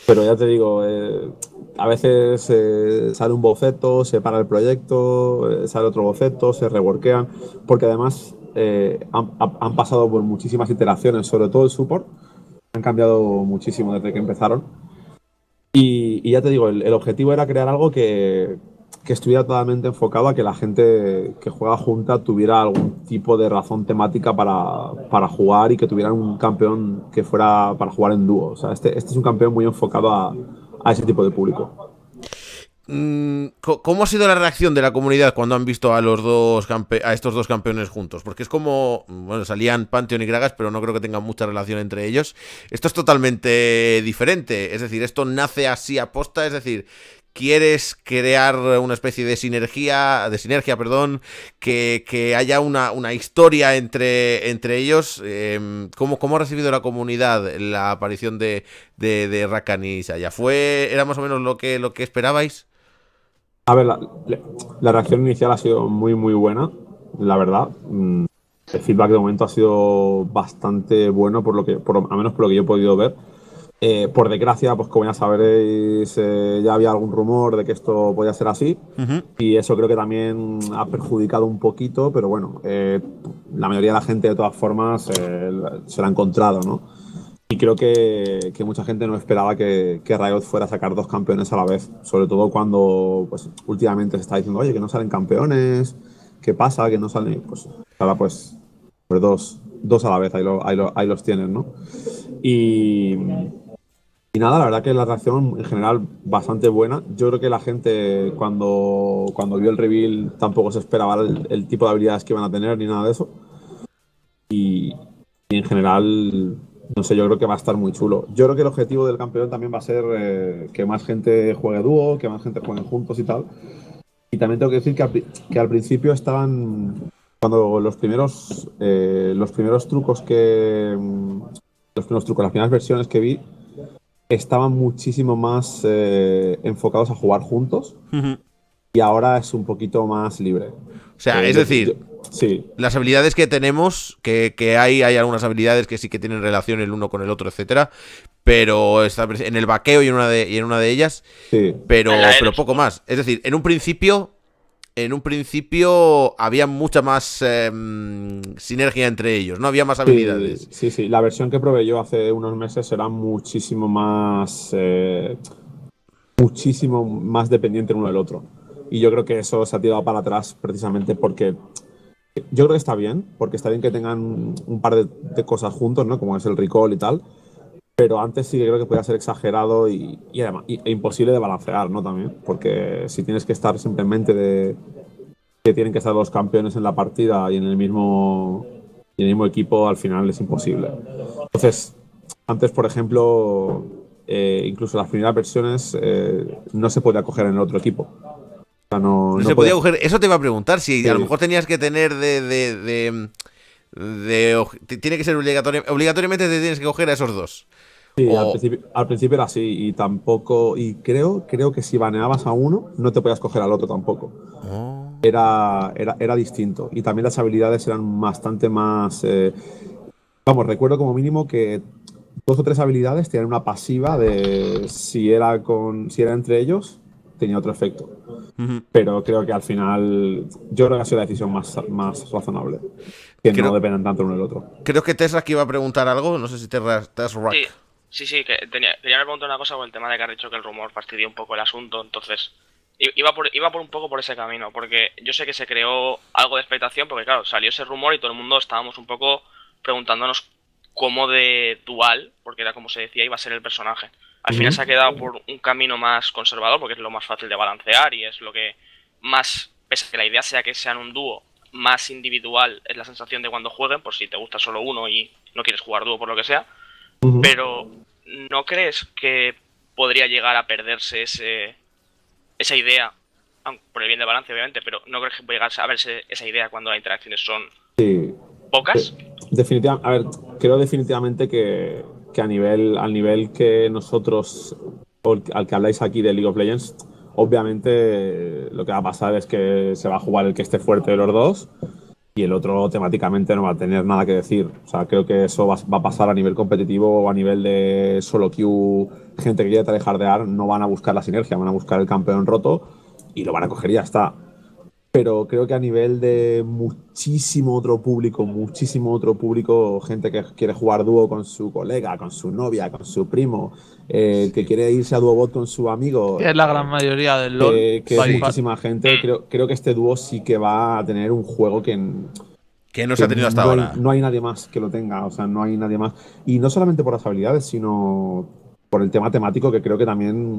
Pero ya te digo, eh, a veces eh, sale un boceto, se para el proyecto, eh, sale otro boceto, se reworkean, porque además han, han pasado por muchísimas iteraciones, sobre todo el support. Han cambiado muchísimo desde que empezaron y, ya te digo, el, objetivo era crear algo que, estuviera totalmente enfocado a que la gente que juega junta tuviera algún tipo de razón temática para, para jugar y que tuvieran un campeón que fuera para jugar en dúo. Este, este, es un campeón muy enfocado a ese tipo de público. Mm, ¿Cómo ha sido la reacción de la comunidad cuando han visto a los dos a estos dos campeones juntos? Porque es como, bueno, salían Pantheon y Gragas, pero no creo que tengan mucha relación entre ellos. Esto es totalmente diferente, es decir, esto nace así a posta, es decir, quieres crear una especie de sinergia, de sinergia, perdón, que, haya una, una, historia entre, entre ellos. Em, ¿cómo, ha recibido la comunidad la aparición de, de, Rakan y Saya? ¿Fue, era más o menos lo que, lo que esperabais? A ver, la, reacción inicial ha sido muy, muy buena, la verdad. Mm, el feedback de momento ha sido bastante bueno, por lo que, por, a menos por lo que yo he podido ver. Eh, por desgracia, pues como ya sabréis, eh, ya había algún rumor de que esto podía ser así. Y eso creo que también ha perjudicado un poquito, pero bueno, eh, la mayoría de la gente de todas formas se la ha encontrado, ¿no? Y creo que, que, mucha gente no esperaba que, que, Riot fuera a sacar dos campeones a la vez, sobre todo cuando pues, últimamente se está diciendo, oye, que no salen campeones, ¿qué pasa? Que no salen. Pues ahora, pues, pues dos, dos a la vez, ahí, ahí, los tienen, ¿no? Y, y, nada, la verdad que la reacción en general bastante buena. Yo creo que la gente cuando, cuando vio el reveal tampoco se esperaba el, tipo de habilidades que iban a tener ni nada de eso. y en general no sé, yo creo que va a estar muy chulo. Yo creo que el objetivo del campeón también va a ser eh, que más gente juegue dúo, que más gente juegue juntos y tal. Y también tengo que decir que al, principio estaban. Cuando los primeros, eh, los primeros trucos que. Los primeros trucos, las primeras versiones que vi, estaban muchísimo más eh, enfocados a jugar juntos. Y ahora es un poquito más libre. O sea, es decir. Las habilidades que tenemos, que, hay, hay algunas habilidades que sí que tienen relación el uno con el otro, etcétera. Pero en el vaqueo y en una de, y en una de ellas. Pero, pero poco más. Es decir, en un principio. En un principio había mucha más em, sinergia entre ellos, ¿no? Había más habilidades. Sí, sí, La versión que probé yo hace unos meses era muchísimo más. Eh, muchísimo más dependiente uno del otro. Y yo creo que eso se ha tirado para atrás precisamente porque yo creo que está bien, porque está bien que tengan un par de, cosas juntos, ¿no? Como es el recall y tal. Pero antes sí que creo que puede ser exagerado y, además, e imposible de balancear, ¿no? También, porque si tienes que estar simplemente de que tienen que estar los campeones en la partida y en el mismo, el mismo equipo, al final es imposible. Entonces, antes, por ejemplo, eh, incluso las primeras versiones eh, no se podía coger en el otro equipo. No, se podía Eso te iba a preguntar, si a lo mejor tenías que tener de, tiene que ser obligatorio. Obligatoriamente te tienes que coger a esos dos. al, principio, era así y tampoco. Y creo, creo que si baneabas a uno, no te podías coger al otro tampoco. Oh. Era, era, distinto. Y también las habilidades eran bastante más. Eh, vamos, recuerdo como mínimo que dos o tres habilidades tenían una pasiva de si era con. si era entre ellos tenía otro efecto. Pero creo que al final, yo creo que ha sido la decisión más, más razonable. Que no dependen tanto uno del otro. Creo que aquí iba a preguntar algo, no sé si Tesrak. Sí, sí, sí, que tenía, quería preguntar una cosa con el tema de que ha dicho que el rumor fastidió un poco el asunto, entonces. Iba por, iba por un poco por ese camino, porque yo sé que se creó algo de expectación, porque claro, salió ese rumor y todo el mundo estábamos un poco preguntándonos cómo de dual, porque era como se decía, iba a ser el personaje. Al final se ha quedado por un camino más conservador porque es lo más fácil de balancear y es lo que más, pese a que la idea sea que sean un dúo, más individual es la sensación de cuando jueguen, por si te gusta solo uno y no quieres jugar dúo por lo que sea. Pero ¿no crees que podría llegar a perderse ese, esa idea? Por el bien de balance, obviamente, pero ¿no crees que puede llegar a verse esa idea cuando las interacciones son pocas? Definitivamente, a ver, creo definitivamente que que a nivel, al nivel que nosotros, al que habláis aquí de League of Legends, obviamente lo que va a pasar es que se va a jugar el que esté fuerte de los dos y el otro temáticamente no va a tener nada que decir. O sea, creo que eso va, a pasar a nivel competitivo a nivel de solo queue, gente que quiere dejar de ar, no van a buscar la sinergia, van a buscar el campeón roto y lo van a coger y ya está pero creo que a nivel de muchísimo otro público, muchísimo otro público, gente que quiere jugar dúo con su colega, con su novia, con su primo, El eh, que quiere irse a dúo bot con su amigo. Es la gran mayoría del LoL. que es muchísima gente. Mm. Creo, creo que este dúo sí que va a tener un juego que... que no se ha tenido hasta ahora. no hay nadie más que lo tenga, o sea, no hay nadie más. Y no solamente por las habilidades, sino por el tema temático que creo que también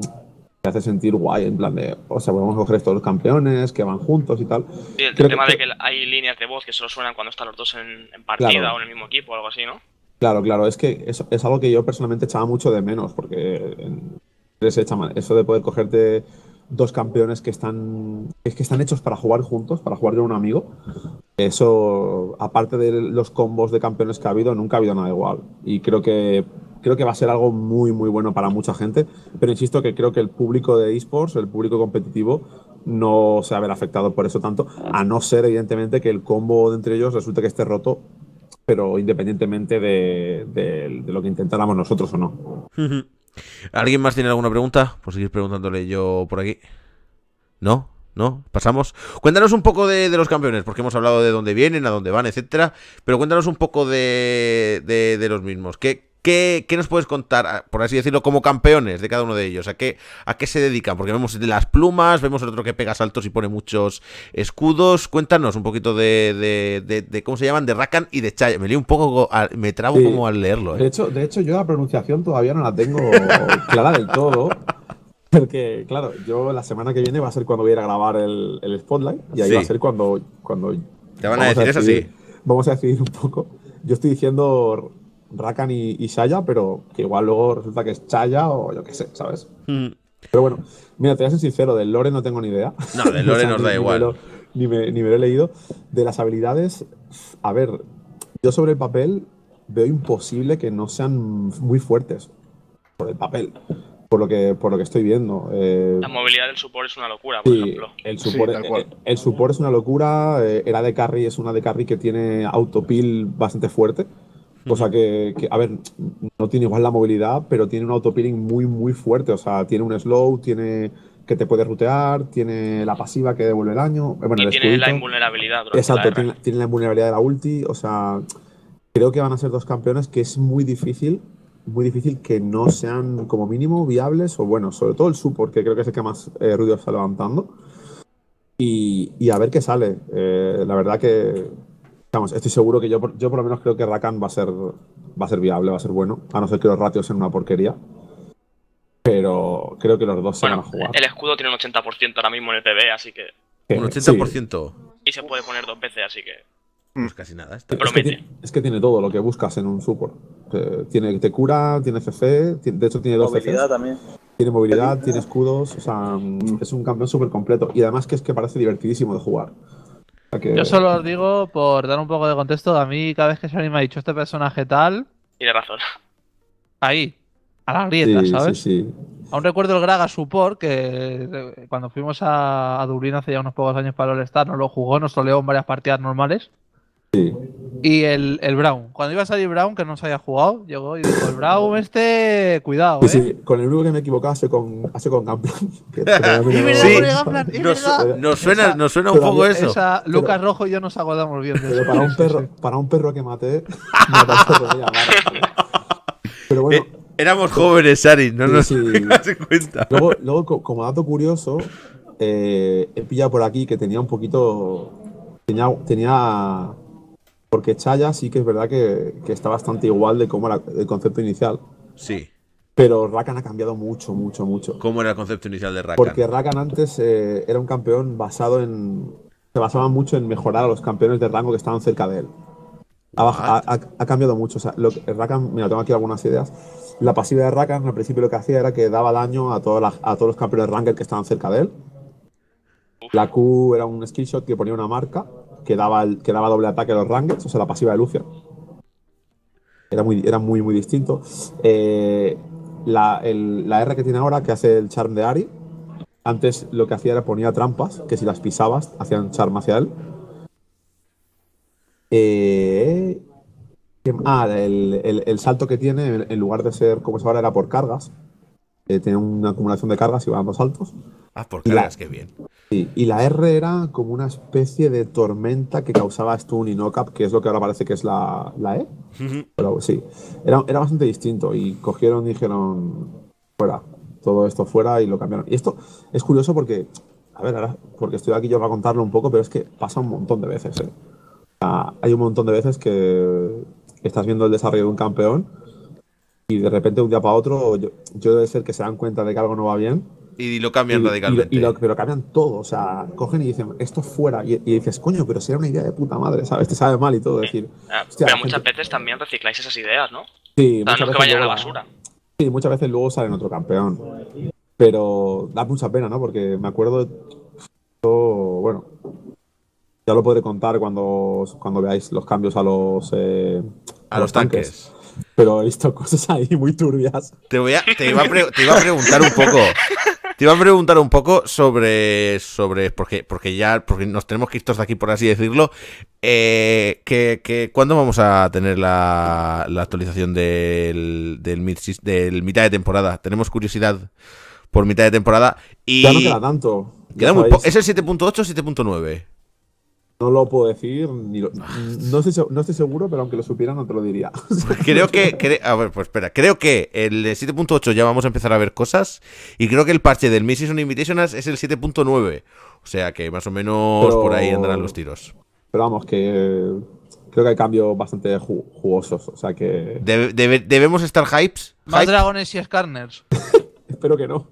hace sentir guay, en plan de, o sea, podemos coger estos dos campeones que van juntos y tal. Sí, el, tema de que hay líneas de voz que solo suenan cuando están los dos en, partida o en el mismo equipo o algo así, ¿no? Claro, claro, es que es, algo que yo personalmente echaba mucho de menos, porque eso de poder cogerte dos campeones que están, es que están hechos para jugar juntos, para jugar con un amigo. Eso, aparte de los combos de campeones que ha habido, nunca ha habido nada igual. Y creo que creo que va a ser algo muy, muy bueno para mucha gente, pero insisto que creo que el público de esports, el público competitivo, no se va a ver afectado por eso tanto, a no ser, evidentemente, que el combo de entre ellos resulte que esté roto, pero independientemente de, lo que intentáramos nosotros o no. (laughs) ¿Alguien más tiene alguna pregunta? Pues seguir preguntándole yo por aquí. ¿No? ¿No? Pasamos. Cuéntanos un poco de, los campeones, porque hemos hablado de dónde vienen, a dónde van, etcétera. Pero cuéntanos un poco de, de, de los mismos. ¿Qué, ¿Qué, nos puedes contar, ah, por así decirlo, como campeones de cada uno de ellos? ¿A qué, a qué se dedican? Porque vemos de las plumas, vemos el otro que pega saltos y pone muchos escudos. Cuéntanos un poquito de, cómo se llaman, de Rakan y de Chaya. Me lío un poco, me trabo como al leerlo. De, ¿eh? hecho, de hecho, yo la pronunciación todavía no la tengo (laughs) clara del todo. Porque, claro, yo la semana que viene va a ser cuando voy a ir a grabar el, el Spotlight y ahí va a ser cuando. cuando Te van a decir, eso sí. Vamos a decidir un poco. Yo estoy diciendo Rakan y, Shaya, pero que igual luego resulta que es Chaya o yo qué sé, ¿sabes? Hmm. Pero bueno, mira, te voy a ser sincero, del lore no tengo ni idea. No, del lore (laughs) nos da igual. ni, me, lo he leído. De las habilidades, a ver, yo sobre el papel veo imposible que no sean muy fuertes. Por el papel por lo que por lo que estoy viendo. Eh. la movilidad del support es una locura, por ejemplo. El e, e, el, support, es una locura. Eh, era de carry, es una de carry que tiene autopil bastante fuerte. O que, que, a ver, no tiene igual la movilidad, pero tiene un peeling muy, muy fuerte. O sea, tiene un slow, tiene que te puede rutear, tiene la pasiva que devuelve el año… Eh, tiene la invulnerabilidad. Exacto, tiene, la invulnerabilidad de la ulti. O sea, creo que van a ser dos campeones que es muy difícil, muy difícil que no sean como mínimo viables o bueno, sobre todo el support, porque creo que es el que más eh, ruido está levantando. Y, a ver qué sale. Eh, la verdad que estoy seguro que yo, yo por lo menos creo que Rakan va a ser va a ser viable, va a ser bueno, a no ser que los ratios sean una porquería. Pero creo que los dos se van a jugar. El escudo tiene un 80% ahora mismo en el PB, así que. Eh, un 80%. Y se puede poner dos veces, así que. Pues casi nada. es, Que, tiene todo lo que buscas en un support. Eh, tiene, te cura, tiene CC, de hecho tiene dos Movilidad Tiene movilidad, tiene escudos, o sea, es un campeón súper completo. Y además que es que parece divertidísimo de jugar. Yo solo os digo, por dar un poco de contexto, a mí cada vez que se me ha dicho este personaje tal. Tiene razón. Ahí, a la grieta, ¿sabes? Sí, sí. Aún recuerdo el Graga Support, que eh, cuando fuimos a, Dublín hace ya unos pocos años para el All-Star, nos lo jugó, nos soleó en varias partidas normales. Y el, el, Brown. Cuando iba a salir Brown, que no se había jugado, llegó y dijo, el Brown este, cuidado. ¿eh? Sí, con el grupo que me he equivocado hace con, hace con Gamplan. (laughs) (laughs) sí. nos, nos, suena, nos suena un poco eso. Lucas Rojo y yo nos acordamos bien. Pero para un perro, para un perro que maté, me Pero bueno. Eh, éramos jóvenes, Ari, no nos sí, (laughs) cuenta. Luego, luego, como dato curioso, eh, he pillado por aquí que tenía un poquito. Tenía, tenía porque Chaya sí que es verdad que, está bastante igual de cómo era el concepto inicial. Sí. Pero Rakan ha cambiado mucho, mucho, mucho. ¿Cómo era el concepto inicial de Rakan? Porque Rakan antes eh, era un campeón basado en. Se basaba mucho en mejorar a los campeones de rango que estaban cerca de él. Ha, cambiado mucho. O sea, Rakan, mira, tengo aquí algunas ideas. La pasiva de Rakan al principio lo que hacía era que daba daño a, a todos los campeones de rango que estaban cerca de él. La Q era un skill shot que ponía una marca que daba, doble ataque a los Rangers, o sea, la pasiva de Lucia. Era muy, era muy, muy distinto. Eh, la, R que tiene ahora, que hace el charm de Ari, antes lo que hacía era ponía trampas, que si las pisabas, hacían charm hacia él. Eh, ah, el, salto que tiene, en lugar de ser como es ahora, era por cargas. Eh, tiene una acumulación de cargas y va dando saltos. Ah, por bien. y la R era como una especie de tormenta que causaba Stun y up que es lo que ahora parece que es la, la E. Pero sí, era, era bastante distinto. Y cogieron y dijeron, fuera, todo esto fuera y lo cambiaron. Y esto es curioso porque, a ver, ahora, porque estoy aquí yo para contarlo un poco, pero es que pasa un montón de veces. ¿eh? hay un montón de veces que estás viendo el desarrollo de un campeón y de repente un día para otro yo, yo debe ser que se dan cuenta de que algo no va bien y lo cambian radicalmente. lo, pero cambian todo, o sea, cogen y dicen, esto fuera. Y, dices, coño, pero sería una idea de puta madre, ¿sabes? Te sabe mal y todo. decir, ah, pero muchas veces también recicláis esas ideas, ¿no? Sí, muchas veces que luego, a la basura. Sí, muchas veces luego salen otro campeón. Pero da mucha pena, ¿no? Porque me acuerdo. De bueno, ya lo podré contar cuando, cuando veáis los cambios a los, eh, a, los tanques. Pero he visto (laughs) cosas ahí muy turbias. Te, voy te, te, iba a preguntar un poco. (laughs) Te iba a preguntar un poco sobre. sobre porque, porque ya porque nos tenemos que ir de aquí, por así decirlo. Eh, que, que, ¿Cuándo vamos a tener la, la actualización del, del, mitad de temporada? Tenemos curiosidad por mitad de temporada. Y ya no queda tanto. ¿Es el 7.8 o 7.9? No lo puedo decir, ni ah. no, estoy, seguro, pero aunque lo supiera no te lo diría. (laughs) Pues creo que, pues espera, creo que el 7.8 ya vamos a empezar a ver cosas y creo que el parche del mid Season Invitations es el 7.9, o sea que más o menos por ahí andarán los tiros. Pero vamos, que creo que hay cambios bastante jugosos, o sea que... ¿Debemos estar hypes? Más dragones y scarners. (laughs) Espero que no.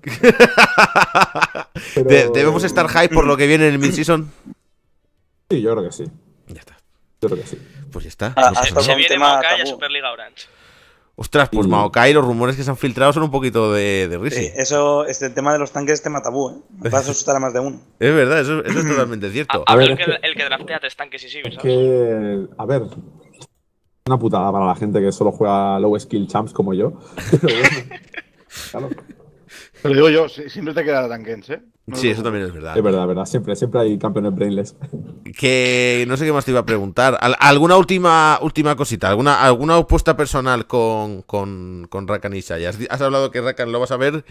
(laughs) ¿Debemos estar hype por lo que viene en el Mid Season? Sí, yo creo que sí. Ya está. Yo creo que sí. Pues ya está. Ah, pues ah se, viene Maokai a Superliga Orange. Ostras, pues mm. Maokai, los rumores que se han filtrado son un poquito de, de Sí, eso, este, el tema de los tanques es tema tabú, ¿eh? pasa a asustar a más de uno. (laughs) Es verdad, eso, es totalmente cierto. A, ver, el que, el que, draftea tres tanques y sigue, ¿sabes? Que, a ver, una putada para la gente que solo juega low skill champs como yo. (laughs) Pero digo yo, siempre te quedará tanques, ¿eh? Sí, eso también es verdad. Es verdad, verdad. Siempre, siempre hay campeones brainless. Que no sé qué más te iba a preguntar. ¿Alguna última, última cosita? ¿Alguna, alguna opuesta personal con, con, Rakan y Chaya? Has, hablado que Rakan lo vas a ver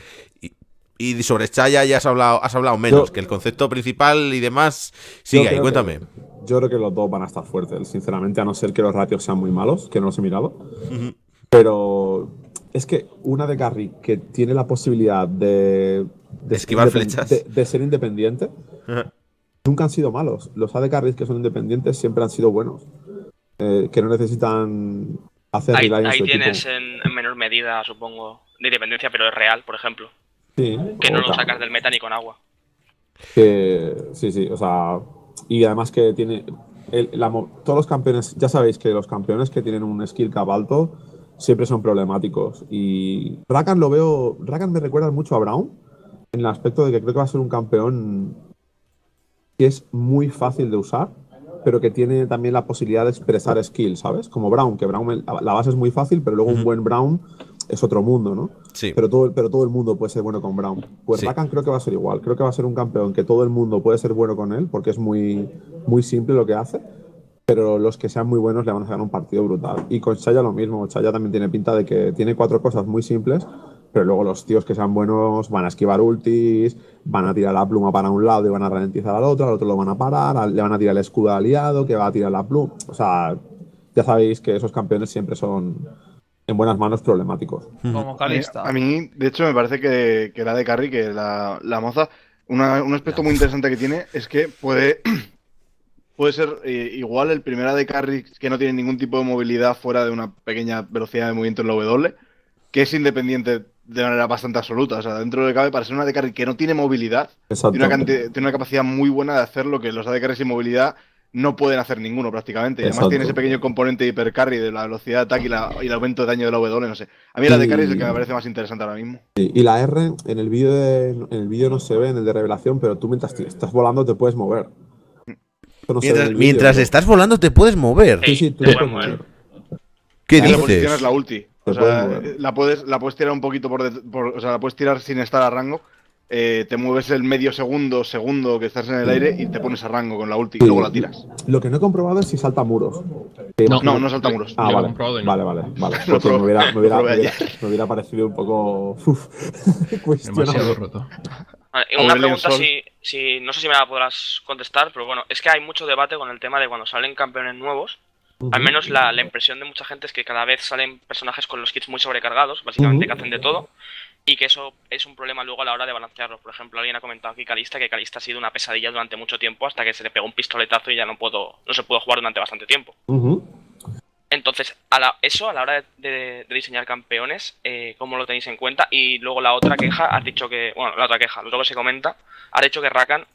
y, sobre Chaya ya has hablado, has hablado menos, que el concepto principal y demás. Sigue ahí, cuéntame. yo creo que los dos van a estar fuertes, sinceramente, a no ser que los ratios sean muy malos, que no los he mirado. Pero es que una de Carry que tiene la posibilidad de. Esquivar flechas. De, ser independiente. Nunca han sido malos. Los AD Carries que son independientes siempre han sido buenos. Eh, que no necesitan hacer Ahí, ahí tienes en, menor medida, supongo, de independencia, pero es real, por ejemplo. Que no lo sacas del meta ni con agua. Que, sí, sí, o sea. Y además que tiene. El, todos los campeones, ya sabéis que los campeones que tienen un skill cap alto siempre son problemáticos. Y Rakan lo veo, Rakan me recuerda mucho a Brown en el aspecto de que creo que va a ser un campeón que es muy fácil de usar, pero que tiene también la posibilidad de expresar skill, ¿sabes? Como Brown, que Brown la base es muy fácil, pero luego un buen Brown es otro mundo, ¿no? Sí. Pero todo, pero todo el mundo puede ser bueno con Brown. Pues Rakan creo que va a ser igual, creo que va a ser un campeón que todo el mundo puede ser bueno con él, porque es muy, muy simple lo que hace pero los que sean muy buenos le van a hacer un partido brutal. Y con Chaya lo mismo, Chaya también tiene pinta de que tiene cuatro cosas muy simples, pero luego los tíos que sean buenos van a esquivar ultis, van a tirar la pluma para un lado y van a ralentizar al otro, al otro lo van a parar, le van a tirar el escudo aliado, que va a tirar la pluma. O sea, ya sabéis que esos campeones siempre son en buenas manos problemáticos. Como Calista. A mí, de hecho, me parece que, la de Carry, que la, la moza, un aspecto muy interesante que tiene es que puede puede ser eh, igual el primera de Carry que no tiene ningún tipo de movilidad fuera de una pequeña velocidad de movimiento en la W, que es independiente de manera bastante absoluta. O sea, dentro de cabe, para ser una de Carry que no tiene movilidad, tiene una, tiene una, capacidad muy buena de hacer lo que los AD Carries sin movilidad no pueden hacer ninguno prácticamente. Y además tiene ese pequeño componente de hipercarry de la velocidad de ataque y, el aumento de daño de la W, no sé. A mí la de carry es la que me parece más interesante ahora mismo. Y la R, en el vídeo no se ve, en el de revelación, pero tú mientras estás volando te puedes mover mientras, estás volando te puedes mover. Sí, sí, te puedes mover. ¿Qué dices? la ulti. O sea, eh, la, puedes, la puedes tirar un poquito por, O sea, la puedes tirar sin estar a rango. Eh, te mueves el medio segundo, segundo que estás en el aire y te pones a rango con la ulti y luego la tiras. Lo que no he comprobado es si salta muros. Eh, no, no, salta muros. Ah, vale. Vale, vale, vale, (laughs) pues me, hubiera, parecido un poco. cuestionado. (laughs) Demasiado roto. Ah, una pregunta, si, si, no sé si me la podrás contestar, pero bueno, es que hay mucho debate con el tema de cuando salen campeones nuevos. Al menos la, impresión de mucha gente es que cada vez salen personajes con los kits muy sobrecargados, básicamente que hacen de todo, y que eso es un problema luego a la hora de balancearlo. Por ejemplo, alguien ha comentado aquí Calista que Calista ha sido una pesadilla durante mucho tiempo hasta que se le pegó un pistoletazo y ya no puedo, no se pudo jugar durante bastante tiempo. Entonces, a eso a la hora de, diseñar campeones, eh, ¿cómo lo tenéis en cuenta? Y luego la otra queja, has dicho que, bueno, la otra queja, lo que se comenta, has dicho que Rakan,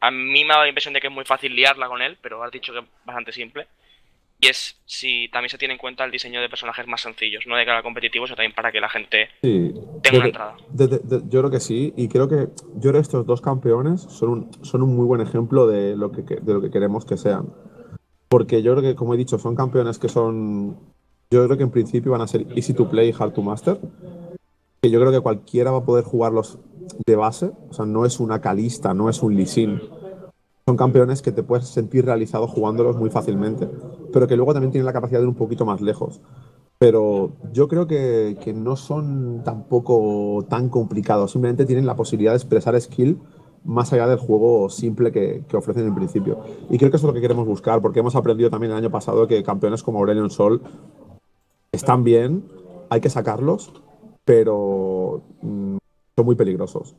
a mí me ha dado la impresión de que es muy fácil liarla con él, pero has dicho que es bastante simple. Y es si también se tiene en cuenta el diseño de personajes más sencillos, no de cara a competitivos, sino también para que la gente tenga entrada. yo creo que sí, y creo que yo creo estos dos campeones son un, son un muy buen ejemplo de lo de lo que queremos que sean porque yo creo que, como he dicho, son campeones que son, yo creo que en principio van a ser easy to play hard to master, que yo creo que cualquiera va a poder jugarlos de base, o sea, no es una calista, no es un leasing Son campeones que te puedes sentir realizado jugándolos muy fácilmente, pero que luego también tienen la capacidad de ir un poquito más lejos. Pero yo creo que, que no son tampoco tan complicados, simplemente tienen la posibilidad de expresar skill más allá del juego simple que, ofrecen en principio. Y creo que eso es lo que queremos buscar, porque hemos aprendido también el año pasado que campeones como Aurelion Sol están bien, hay que sacarlos, pero mm, son muy peligrosos.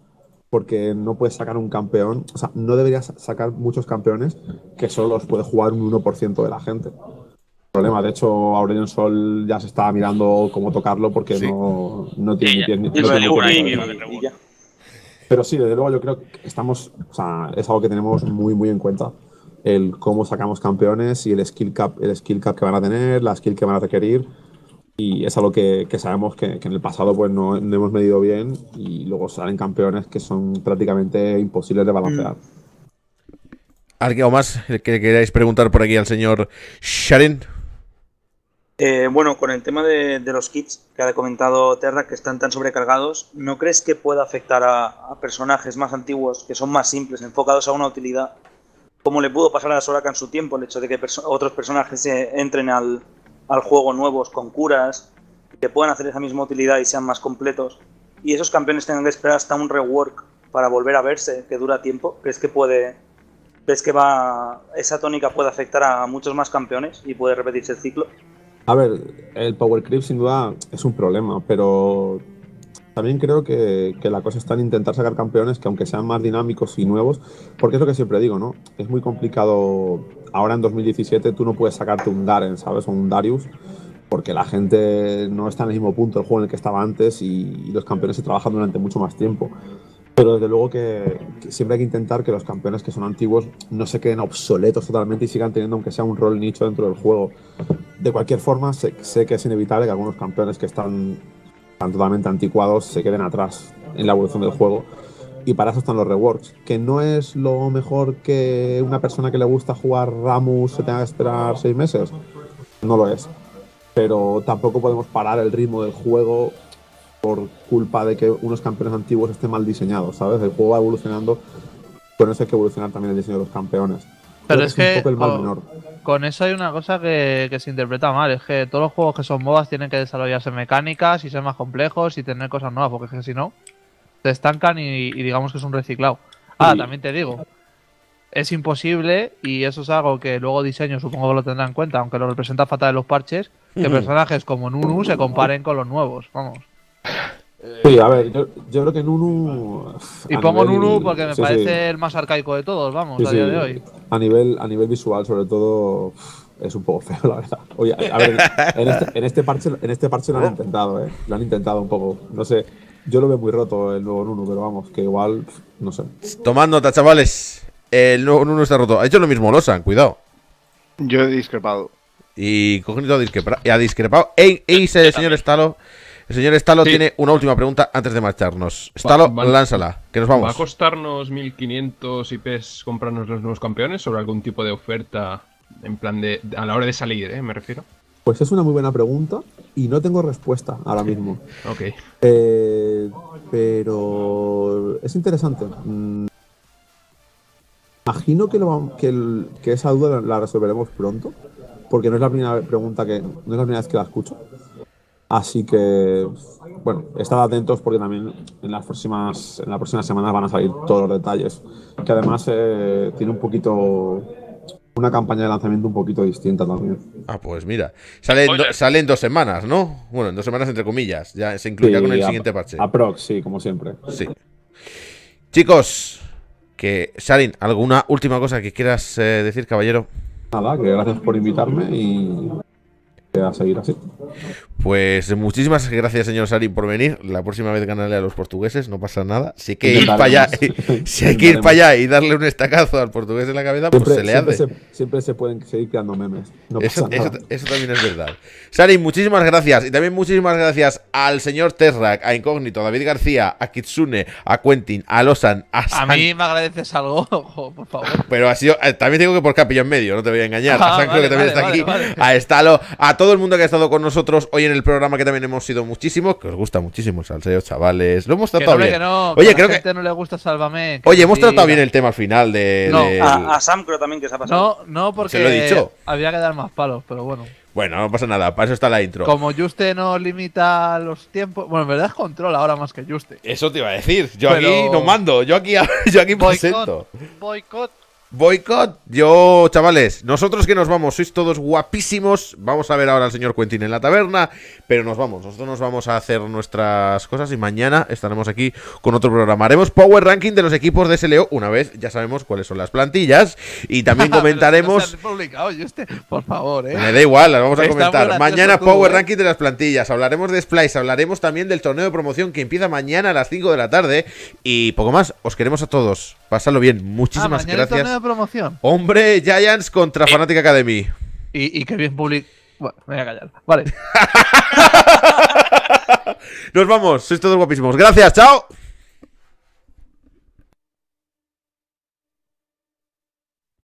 Porque no puedes sacar un campeón, o sea, no deberías sacar muchos campeones que solo los puede jugar un 1% de la gente. Problema, de hecho, Aurelion Sol ya se está mirando cómo tocarlo porque no, tiene pero sí, desde luego yo creo que estamos, o sea, es algo que tenemos muy, muy en cuenta. El cómo sacamos campeones y el skill cap, el skill cap que van a tener, la skill que van a requerir. Y es algo que, sabemos que, en el pasado pues no, hemos medido bien y luego salen campeones que son prácticamente imposibles de balancear. Mm. ¿Alguien más que queráis preguntar por aquí al señor Sharon? Eh, bueno, con el tema de, los kits que ha comentado Terra, que están tan sobrecargados, ¿no crees que puede afectar a, personajes más antiguos, que son más simples, enfocados a una utilidad? Como le pudo pasar a Soraka en su tiempo, el hecho de que otros personajes eh, entren al, juego nuevos con curas, que puedan hacer esa misma utilidad y sean más completos, y esos campeones tengan que esperar hasta un rework para volver a verse, que dura tiempo, ¿crees que puede... ¿Crees que va, esa tónica puede afectar a muchos más campeones y puede repetirse el ciclo? A ver, el power creep sin duda es un problema, pero también creo que, la cosa está en intentar sacar campeones que aunque sean más dinámicos y nuevos, porque es lo que siempre digo, ¿no? Es muy complicado, ahora en 2017 tú no puedes sacarte un Darren, ¿sabes? O un Darius, porque la gente no está en el mismo punto del juego en el que estaba antes y los campeones se trabajan durante mucho más tiempo. Pero desde luego que, siempre hay que intentar que los campeones que son antiguos no se queden obsoletos totalmente y sigan teniendo, aunque sea un rol nicho dentro del juego. De cualquier forma, sé, sé que es inevitable que algunos campeones que están, están, totalmente anticuados se queden atrás en la evolución del juego. Y para eso están los rewards, que no es lo mejor que una persona que le gusta jugar Ramus se tenga que esperar seis meses. No lo es. Pero tampoco podemos parar el ritmo del juego por culpa de que unos campeones antiguos estén mal diseñados, ¿sabes? El juego va evolucionando, con eso hay que evolucionar también el diseño de los campeones. Pero es, que con, eso hay una cosa que, se interpreta mal, es que todos los juegos que son modas tienen que desarrollarse mecánicas y ser más complejos y tener cosas nuevas, porque es que si no, se estancan y, digamos que es un reciclado. Ah, también te digo, es imposible y eso es algo que luego diseño supongo que lo tendrá en cuenta, aunque lo representa fatal de los parches, que personajes como Nunu se comparen con los nuevos, vamos. Eh, sí, a ver, yo, creo que Nunu. Y pongo Nunu porque me parece el más arcaico de todos, vamos, a día de hoy. A nivel, a nivel visual, sobre todo, es un poco feo, (laughs) la verdad. Oye, a ver, este, en este, parche, en este parche lo han oh. intentado, ¿eh? Lo han intentado un poco. No sé, yo lo veo muy roto el nuevo Nunu, pero vamos, que igual, no sé. Tomando nota, chavales. El nuevo Nunu está roto. Ha hecho lo mismo Losan, cuidado. Yo he discrepado. Y Cognito ha discrepado, ha discrepado. Ey, ey, señor Estalo. El señor Stalo tiene una última pregunta antes de marcharnos. Stalo, lánzala, que nos vamos. ¿Va a costarnos 1.500 IPs comprarnos los nuevos campeones sobre algún tipo de oferta en plan de a la hora de salir, eh, me refiero? Pues es una muy buena pregunta y no tengo respuesta ahora mismo. ok. Eh, pero es interesante. Mm. Imagino que, esa duda la resolveremos pronto, porque no es la primera pregunta que no es la primera vez que la escucho. Así que, bueno, estad atentos porque también en las próximas, en semanas van a salir todos los detalles. Que además eh, tiene un poquito una campaña de lanzamiento un poquito distinta también. Ah, pues mira, sale, en, dos semanas, ¿no? Bueno, en dos semanas entre comillas, ya se incluye con el siguiente parche. Aprox, sí, como siempre. Sí. Chicos, que salen alguna última cosa que quieras eh, decir, caballero. Nada, que gracias por invitarme y a seguir así. Pues muchísimas gracias, señor Sari, por venir. La próxima vez ganarle a los portugueses, no pasa nada. Si hay que ir para allá, (laughs) si hay que ir para allá y darle un estacazo al portugués en la cabeza, pues se le hace. siempre se pueden seguir creando memes. eso, también es verdad. Sari, muchísimas gracias. Y también muchísimas gracias al señor Terrak, a Incógnito, a David García, a Kitsune, a Quentin, a Losan, a A mí me agradeces algo, (laughs) por favor. Pero ha eh, también tengo que por capillo en medio, no te voy a engañar. Ah, a que también está aquí, a Estalo, a todo el mundo que ha estado con nosotros hoy en el programa que también hemos sido muchísimos, que os gusta muchísimo el salseo, chavales. Lo hemos tratado bien. Oye, creo que. no le gusta Sálvame. Oye, hemos tratado bien el tema al final de. No. A, Sam creo también que se ha pasado. No, no, porque. Se he dicho. Había que dar más palos, pero bueno. Bueno, no pasa nada, para eso está la intro. Como Juste no limita los tiempos. Bueno, en verdad es control ahora más que Juste. Eso te iba a decir. Yo aquí no mando, yo aquí, (laughs) yo aquí presento. Boicot. Boicot, yo, chavales, nosotros que nos vamos, sois todos guapísimos. Vamos a ver ahora al señor Quentin en la taberna, pero nos vamos, nosotros nos vamos a hacer nuestras cosas y mañana estaremos aquí con otro programa. Haremos Power Ranking de los equipos de SLO, una vez ya sabemos cuáles son las plantillas, y también (laughs) comentaremos. Este, por favor, ¿eh? Me da igual, las vamos a comentar. Mañana Power ¿eh? Ranking de las plantillas, hablaremos de Splice, hablaremos también del torneo de promoción que empieza mañana a las 5 de la tarde, y poco más, os queremos a todos. Pásalo bien, muchísimas ah, gracias promoción. Hombre, Giants contra eh. Fanatic Academy. Y, y que bien public... Bueno, me voy a callar. Vale. (laughs) Nos vamos, sois todos guapísimos. Gracias, chao.